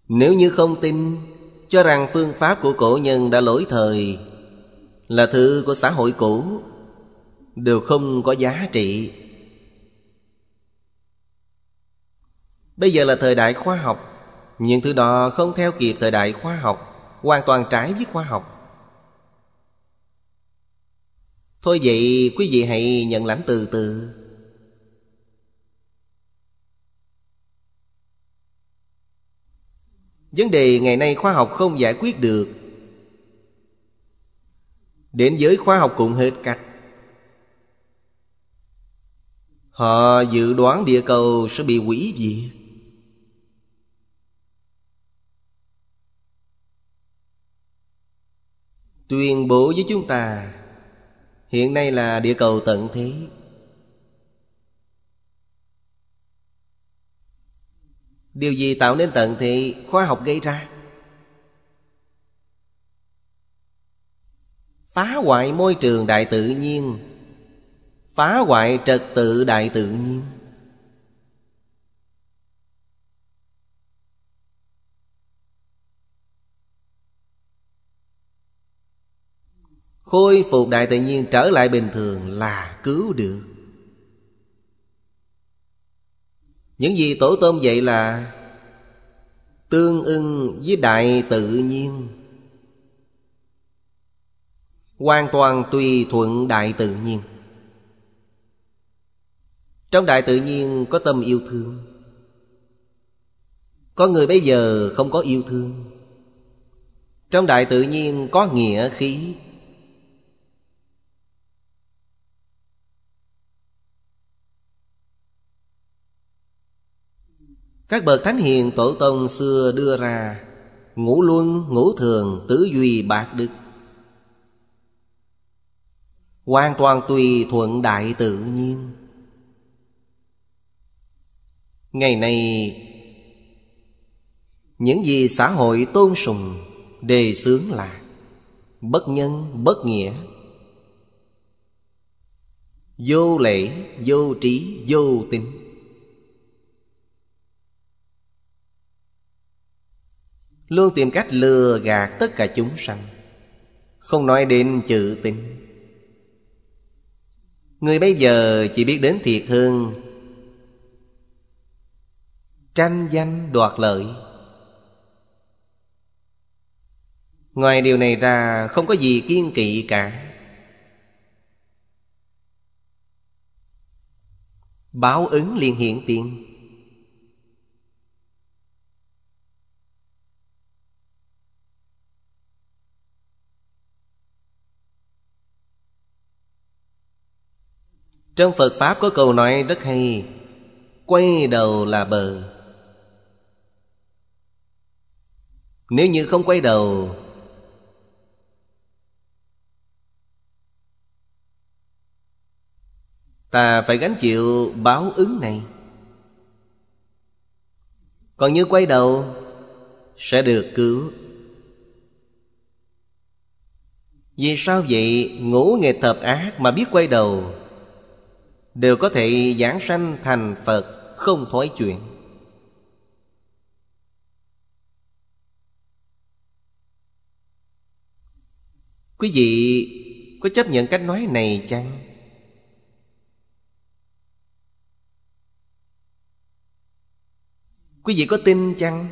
Nếu như không tin Cho rằng phương pháp của cổ nhân đã lỗi thời Là thư của xã hội cũ Đều không có giá trị Bây giờ là thời đại khoa học những thứ đó không theo kịp thời đại khoa học hoàn toàn trái với khoa học thôi vậy quý vị hãy nhận lãnh từ từ vấn đề ngày nay khoa học không giải quyết được đến giới khoa học cũng hết cách họ dự đoán địa cầu sẽ bị quỷ diệt tuyên bố với chúng ta hiện nay là địa cầu tận thế điều gì tạo nên tận thế khoa học gây ra phá hoại môi trường đại tự nhiên phá hoại trật tự đại tự nhiên khôi phục đại tự nhiên trở lại bình thường là cứu được những gì tổ tôm dạy là tương ưng với đại tự nhiên hoàn toàn tùy thuận đại tự nhiên trong đại tự nhiên có tâm yêu thương có người bây giờ không có yêu thương trong đại tự nhiên có nghĩa khí Các bậc thánh hiền tổ tông xưa đưa ra Ngũ luân, ngũ thường, tứ duy bạc đức Hoàn toàn tùy thuận đại tự nhiên Ngày nay Những gì xã hội tôn sùng Đề xướng là Bất nhân, bất nghĩa Vô lễ, vô trí, vô tính luôn tìm cách lừa gạt tất cả chúng sanh không nói đến chữ tin người bây giờ chỉ biết đến thiệt hơn tranh danh đoạt lợi ngoài điều này ra không có gì kiên kỵ cả báo ứng liền hiện tiền Trong Phật Pháp có câu nói rất hay Quay đầu là bờ Nếu như không quay đầu Ta phải gánh chịu báo ứng này Còn như quay đầu Sẽ được cứu Vì sao vậy ngủ nghề tập ác mà biết quay đầu đều có thể giảng sanh thành phật không thối chuyện quý vị có chấp nhận cách nói này chăng quý vị có tin chăng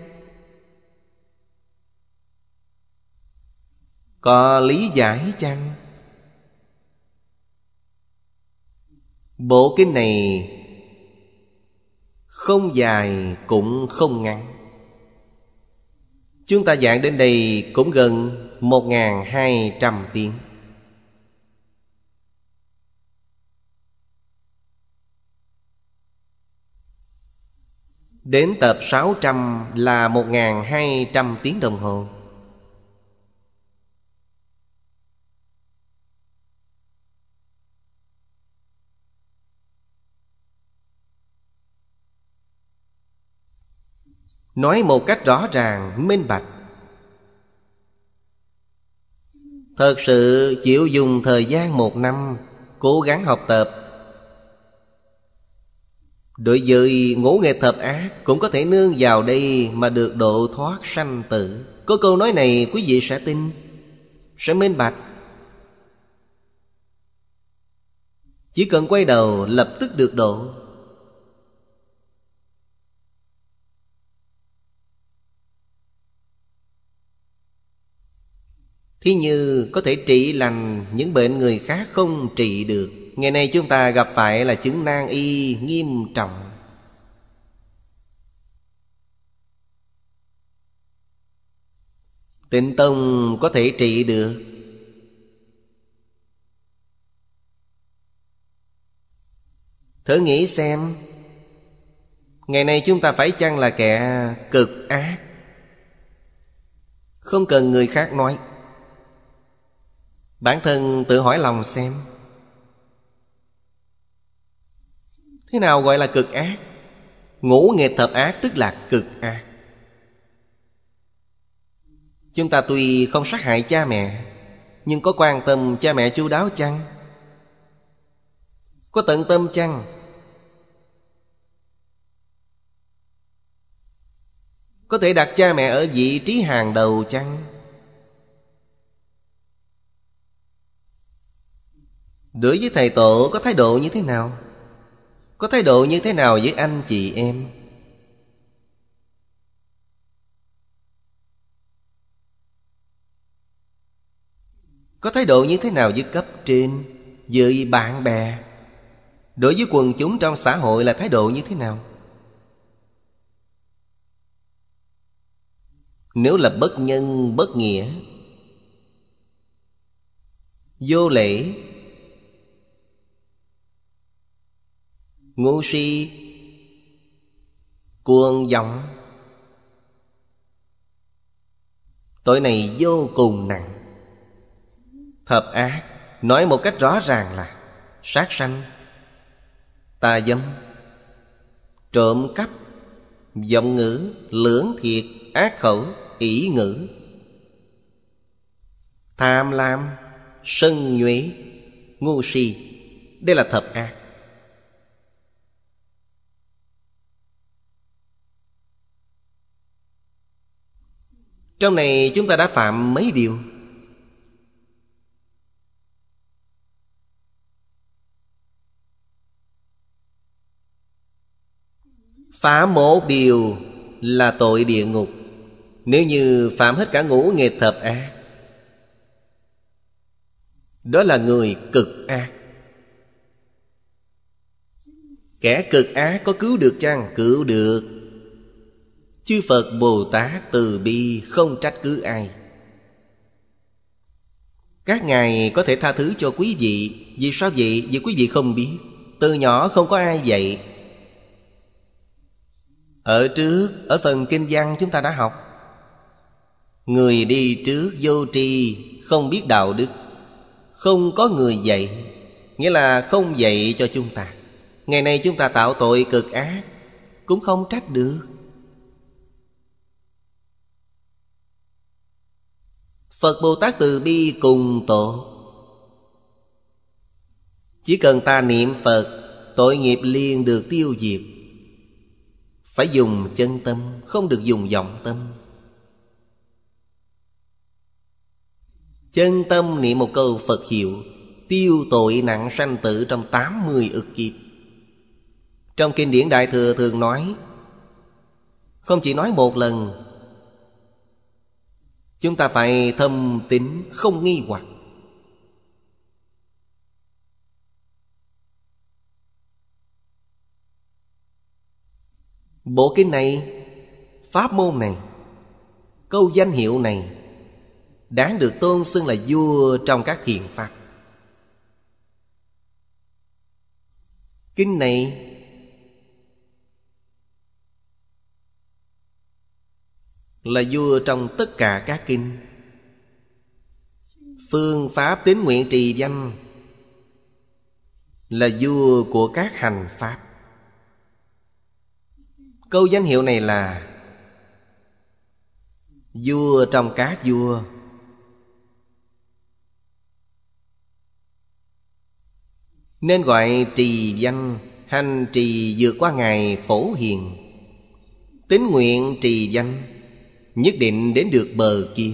có lý giải chăng Bộ kinh này không dài cũng không ngắn Chúng ta giảng đến đây cũng gần 1.200 tiếng Đến tập 600 là 1.200 tiếng đồng hồ nói một cách rõ ràng minh bạch thật sự chịu dùng thời gian một năm cố gắng học tập đối với ngũ nghệ thập ác cũng có thể nương vào đây mà được độ thoát sanh tử có câu nói này quý vị sẽ tin sẽ minh bạch chỉ cần quay đầu lập tức được độ Thí như có thể trị lành những bệnh người khác không trị được Ngày nay chúng ta gặp phải là chứng nan y nghiêm trọng Tịnh Tông có thể trị được Thử nghĩ xem Ngày nay chúng ta phải chăng là kẻ cực ác Không cần người khác nói bản thân tự hỏi lòng xem thế nào gọi là cực ác ngũ nghịch thập ác tức là cực ác chúng ta tuy không sát hại cha mẹ nhưng có quan tâm cha mẹ chu đáo chăng có tận tâm chăng có thể đặt cha mẹ ở vị trí hàng đầu chăng Đối với thầy tổ có thái độ như thế nào? Có thái độ như thế nào với anh chị em? Có thái độ như thế nào với cấp trên, với bạn bè? Đối với quần chúng trong xã hội là thái độ như thế nào? Nếu là bất nhân, bất nghĩa Vô lễ, ngu si cuồng vọng tội này vô cùng nặng thập ác nói một cách rõ ràng là sát sanh tà dâm trộm cắp vọng ngữ lưỡng thiệt ác khẩu ỷ ngữ tham lam sân nhuế ngu si đây là thập ác trong này chúng ta đã phạm mấy điều phá một điều là tội địa ngục nếu như phạm hết cả ngũ nghề thập ác Đó là người cực ác Kẻ cực ác có cứu được chăng? Cứu được chư phật bồ tát từ bi không trách cứ ai các ngài có thể tha thứ cho quý vị vì sao vậy vì quý vị không biết từ nhỏ không có ai vậy ở trước ở phần kinh văn chúng ta đã học người đi trước vô tri không biết đạo đức không có người dạy nghĩa là không dạy cho chúng ta ngày nay chúng ta tạo tội cực ác cũng không trách được Phật Bồ Tát từ bi cùng tổ Chỉ cần ta niệm Phật Tội nghiệp liền được tiêu diệt Phải dùng chân tâm Không được dùng vọng tâm Chân tâm niệm một câu Phật hiệu Tiêu tội nặng sanh tử trong 80 ức kiếp Trong kinh điển Đại Thừa thường nói Không chỉ nói một lần Chúng ta phải thâm tín không nghi hoặc Bộ kinh này Pháp môn này Câu danh hiệu này Đáng được tôn xưng là vua trong các thiền Pháp Kinh này là vua trong tất cả các kinh phương pháp tín nguyện trì danh là vua của các hành pháp câu danh hiệu này là vua trong các vua nên gọi trì danh hành trì vượt qua ngài phổ hiền tín nguyện trì danh nhất định đến được bờ kia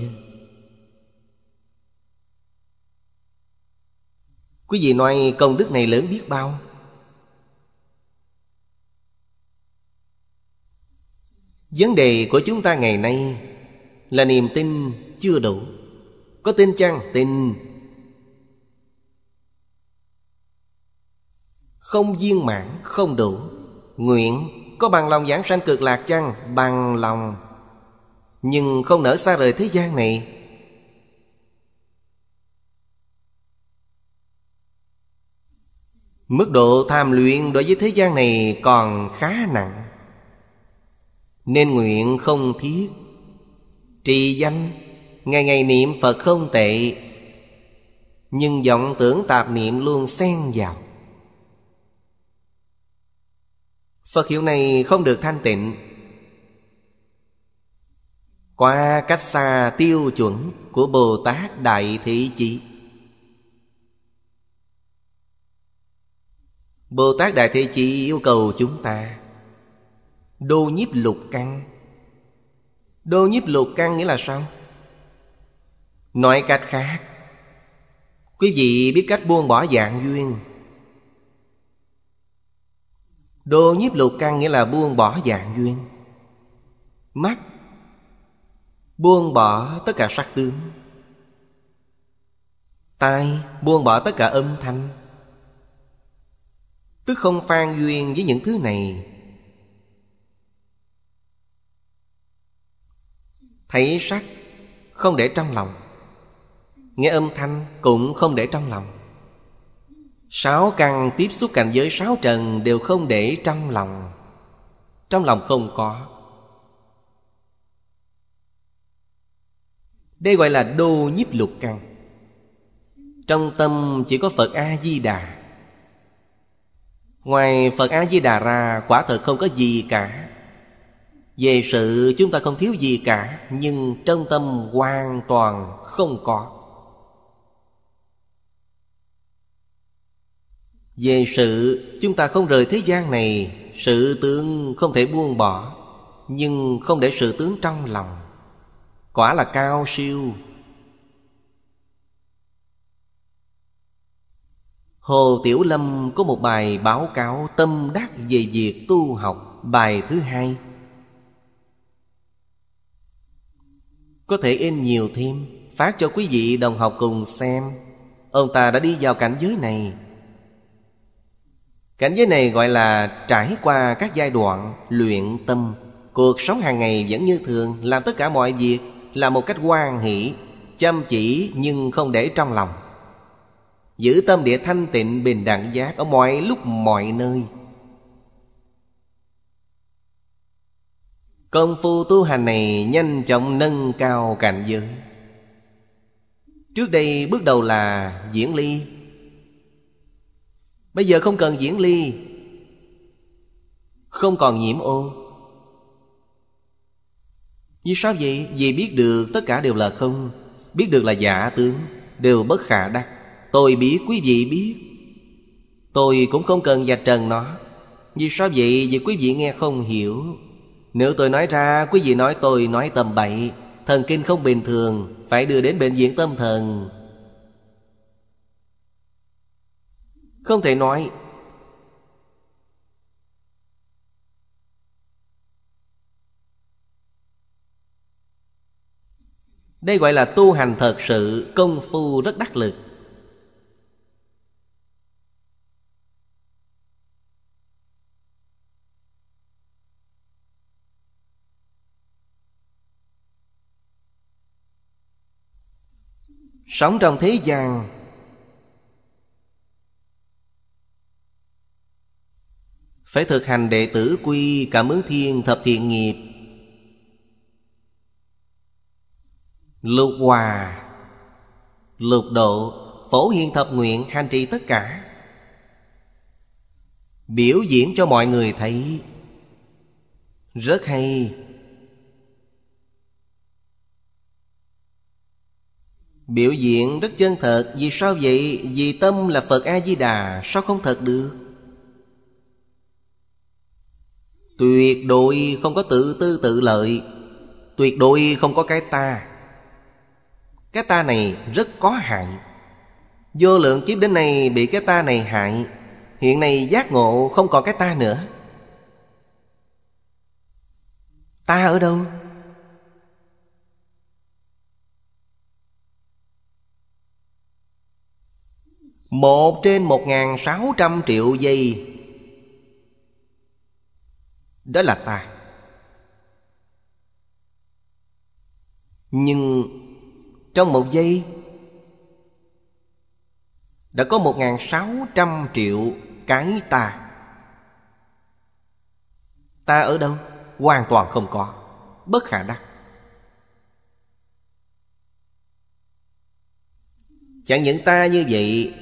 quý vị nói công đức này lớn biết bao vấn đề của chúng ta ngày nay là niềm tin chưa đủ có tin chăng tin không viên mãn không đủ nguyện có bằng lòng giảng sanh cực lạc chăng bằng lòng nhưng không nỡ xa rời thế gian này Mức độ tham luyện đối với thế gian này còn khá nặng Nên nguyện không thiết Trì danh Ngày ngày niệm Phật không tệ Nhưng vọng tưởng tạp niệm luôn xen vào Phật hiệu này không được thanh tịnh qua cách xa tiêu chuẩn của bồ tát đại thế chí bồ tát đại thế chí yêu cầu chúng ta đô nhiếp lục căn đô nhiếp lục căn nghĩa là sao nói cách khác quý vị biết cách buông bỏ dạng duyên đô nhiếp lục căn nghĩa là buông bỏ dạng duyên mắt Buông bỏ tất cả sắc tướng Tai buông bỏ tất cả âm thanh Tức không phan duyên với những thứ này Thấy sắc không để trong lòng Nghe âm thanh cũng không để trong lòng Sáu căn tiếp xúc cảnh giới sáu trần đều không để trong lòng Trong lòng không có Đây gọi là đô nhiếp lục căn Trong tâm chỉ có Phật A-di-đà Ngoài Phật A-di-đà ra quả thật không có gì cả Về sự chúng ta không thiếu gì cả Nhưng trong tâm hoàn toàn không có Về sự chúng ta không rời thế gian này Sự tướng không thể buông bỏ Nhưng không để sự tướng trong lòng quả là cao siêu hồ tiểu lâm có một bài báo cáo tâm đắc về việc tu học bài thứ hai có thể in nhiều thêm phát cho quý vị đồng học cùng xem ông ta đã đi vào cảnh giới này cảnh giới này gọi là trải qua các giai đoạn luyện tâm cuộc sống hàng ngày vẫn như thường làm tất cả mọi việc là một cách quan hỷ chăm chỉ nhưng không để trong lòng giữ tâm địa thanh tịnh bình đẳng giác ở mọi lúc mọi nơi công phu tu hành này nhanh chóng nâng cao cảnh giới trước đây bước đầu là diễn ly bây giờ không cần diễn ly không còn nhiễm ô vì sao vậy? Vì biết được tất cả đều là không Biết được là giả tướng Đều bất khả đắc Tôi biết quý vị biết Tôi cũng không cần vạch trần nó Vì sao vậy? Vì quý vị nghe không hiểu Nếu tôi nói ra Quý vị nói tôi nói tầm bậy Thần kinh không bình thường Phải đưa đến bệnh viện tâm thần Không thể nói Đây gọi là tu hành thật sự Công phu rất đắc lực Sống trong thế gian Phải thực hành đệ tử quy Cảm ứng thiên thập thiện nghiệp Lục hòa Lục độ Phổ hiền thập nguyện hành trì tất cả Biểu diễn cho mọi người thấy Rất hay Biểu diễn rất chân thật Vì sao vậy? Vì tâm là Phật A-di-đà Sao không thật được? Tuyệt đối không có tự tư tự lợi Tuyệt đối không có cái ta cái ta này rất có hại vô lượng kiếp đến nay bị cái ta này hại hiện nay giác ngộ không còn cái ta nữa ta ở đâu một trên một ngàn sáu trăm triệu giây đó là ta nhưng trong một giây Đã có 1.600 triệu cái ta Ta ở đâu? Hoàn toàn không có Bất khả đắc Chẳng những ta như vậy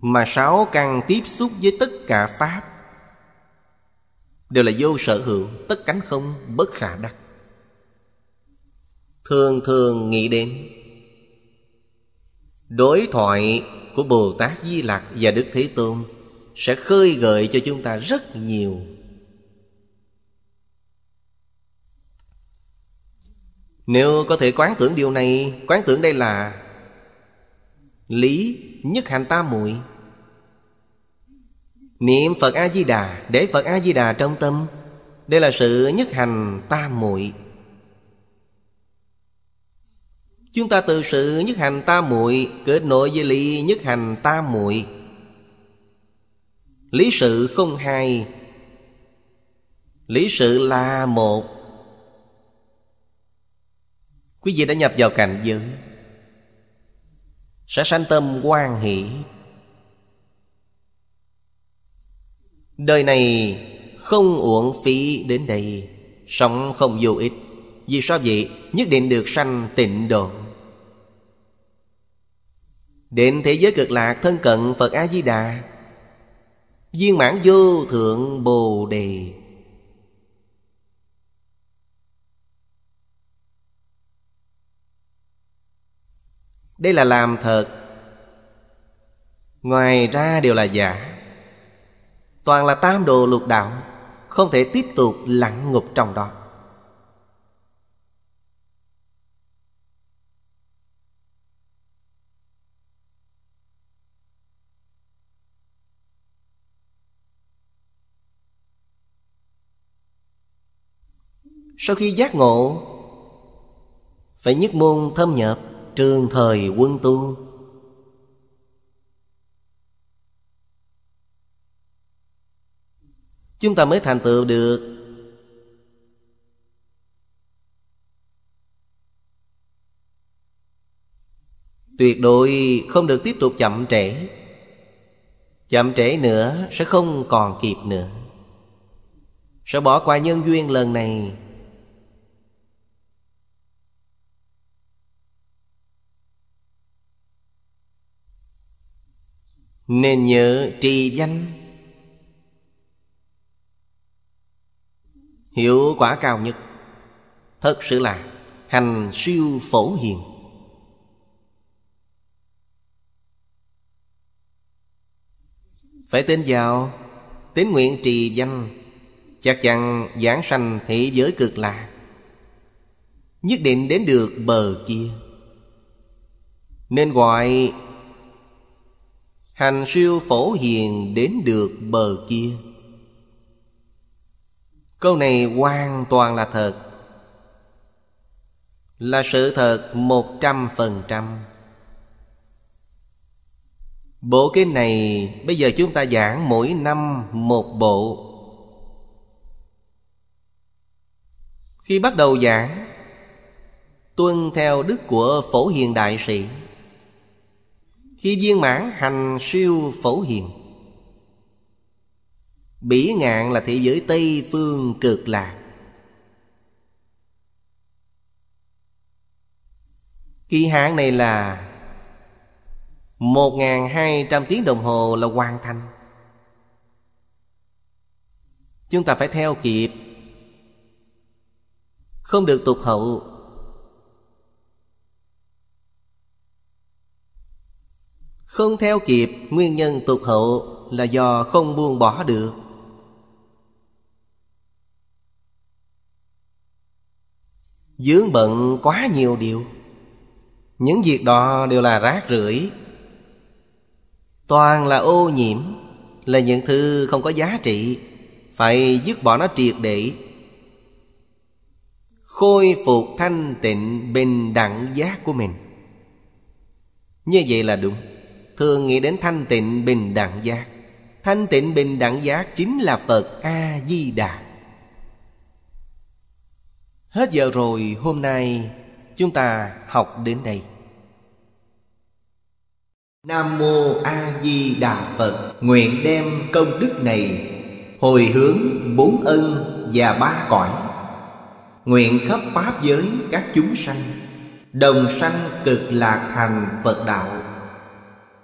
Mà sáu căn tiếp xúc với tất cả Pháp Đều là vô sở hữu Tất cánh không bất khả đắc thường thường nghĩ đến đối thoại của bồ tát di lặc và đức thế tôn sẽ khơi gợi cho chúng ta rất nhiều nếu có thể quán tưởng điều này quán tưởng đây là lý nhất hành tam muội niệm phật a di đà để phật a di đà trong tâm đây là sự nhất hành tam muội chúng ta từ sự nhất hành tam muội kết nối với lý nhất hành tam muội lý sự không hai lý sự là một quý vị đã nhập vào cảnh giới sẽ sanh tâm quan hỷ đời này không uổng phí đến đây sống không vô ích vì sao vậy nhất định được sanh tịnh độ Đến thế giới cực lạc thân cận Phật A-di-đà Viên mãn vô thượng Bồ Đề Đây là làm thật Ngoài ra đều là giả Toàn là tam đồ lục đạo Không thể tiếp tục lặn ngục trong đó Sau khi giác ngộ Phải nhất môn thâm nhập Trường thời quân tu Chúng ta mới thành tựu được Tuyệt đối không được tiếp tục chậm trễ Chậm trễ nữa sẽ không còn kịp nữa Sẽ bỏ qua nhân duyên lần này Nên nhớ trì danh Hiệu quả cao nhất Thật sự là hành siêu phổ hiền Phải tin vào Tín nguyện trì danh Chắc chắn giảng sanh thế giới cực lạc Nhất định đến được bờ kia Nên gọi Hành siêu phổ hiền đến được bờ kia Câu này hoàn toàn là thật Là sự thật một trăm phần trăm Bộ kinh này bây giờ chúng ta giảng mỗi năm một bộ Khi bắt đầu giảng Tuân theo đức của phổ hiền đại sĩ khi viên mãn hành siêu phổ hiền Bỉ ngạn là thế giới Tây phương cực lạc Kỳ hạn này là 1.200 tiếng đồng hồ là hoàn thành Chúng ta phải theo kịp Không được tụt hậu Không theo kịp nguyên nhân tục hậu là do không buông bỏ được Dướng bận quá nhiều điều Những việc đó đều là rác rưởi Toàn là ô nhiễm Là những thứ không có giá trị Phải dứt bỏ nó triệt để Khôi phục thanh tịnh bình đẳng giác của mình Như vậy là đúng thường nghĩ đến thanh tịnh bình đẳng giác thanh tịnh bình đẳng giác chính là phật a di đà hết giờ rồi hôm nay chúng ta học đến đây nam mô a di đà phật nguyện đem công đức này hồi hướng bốn ân và ba cõi nguyện khắp pháp giới các chúng sanh đồng sanh cực lạc thành phật đạo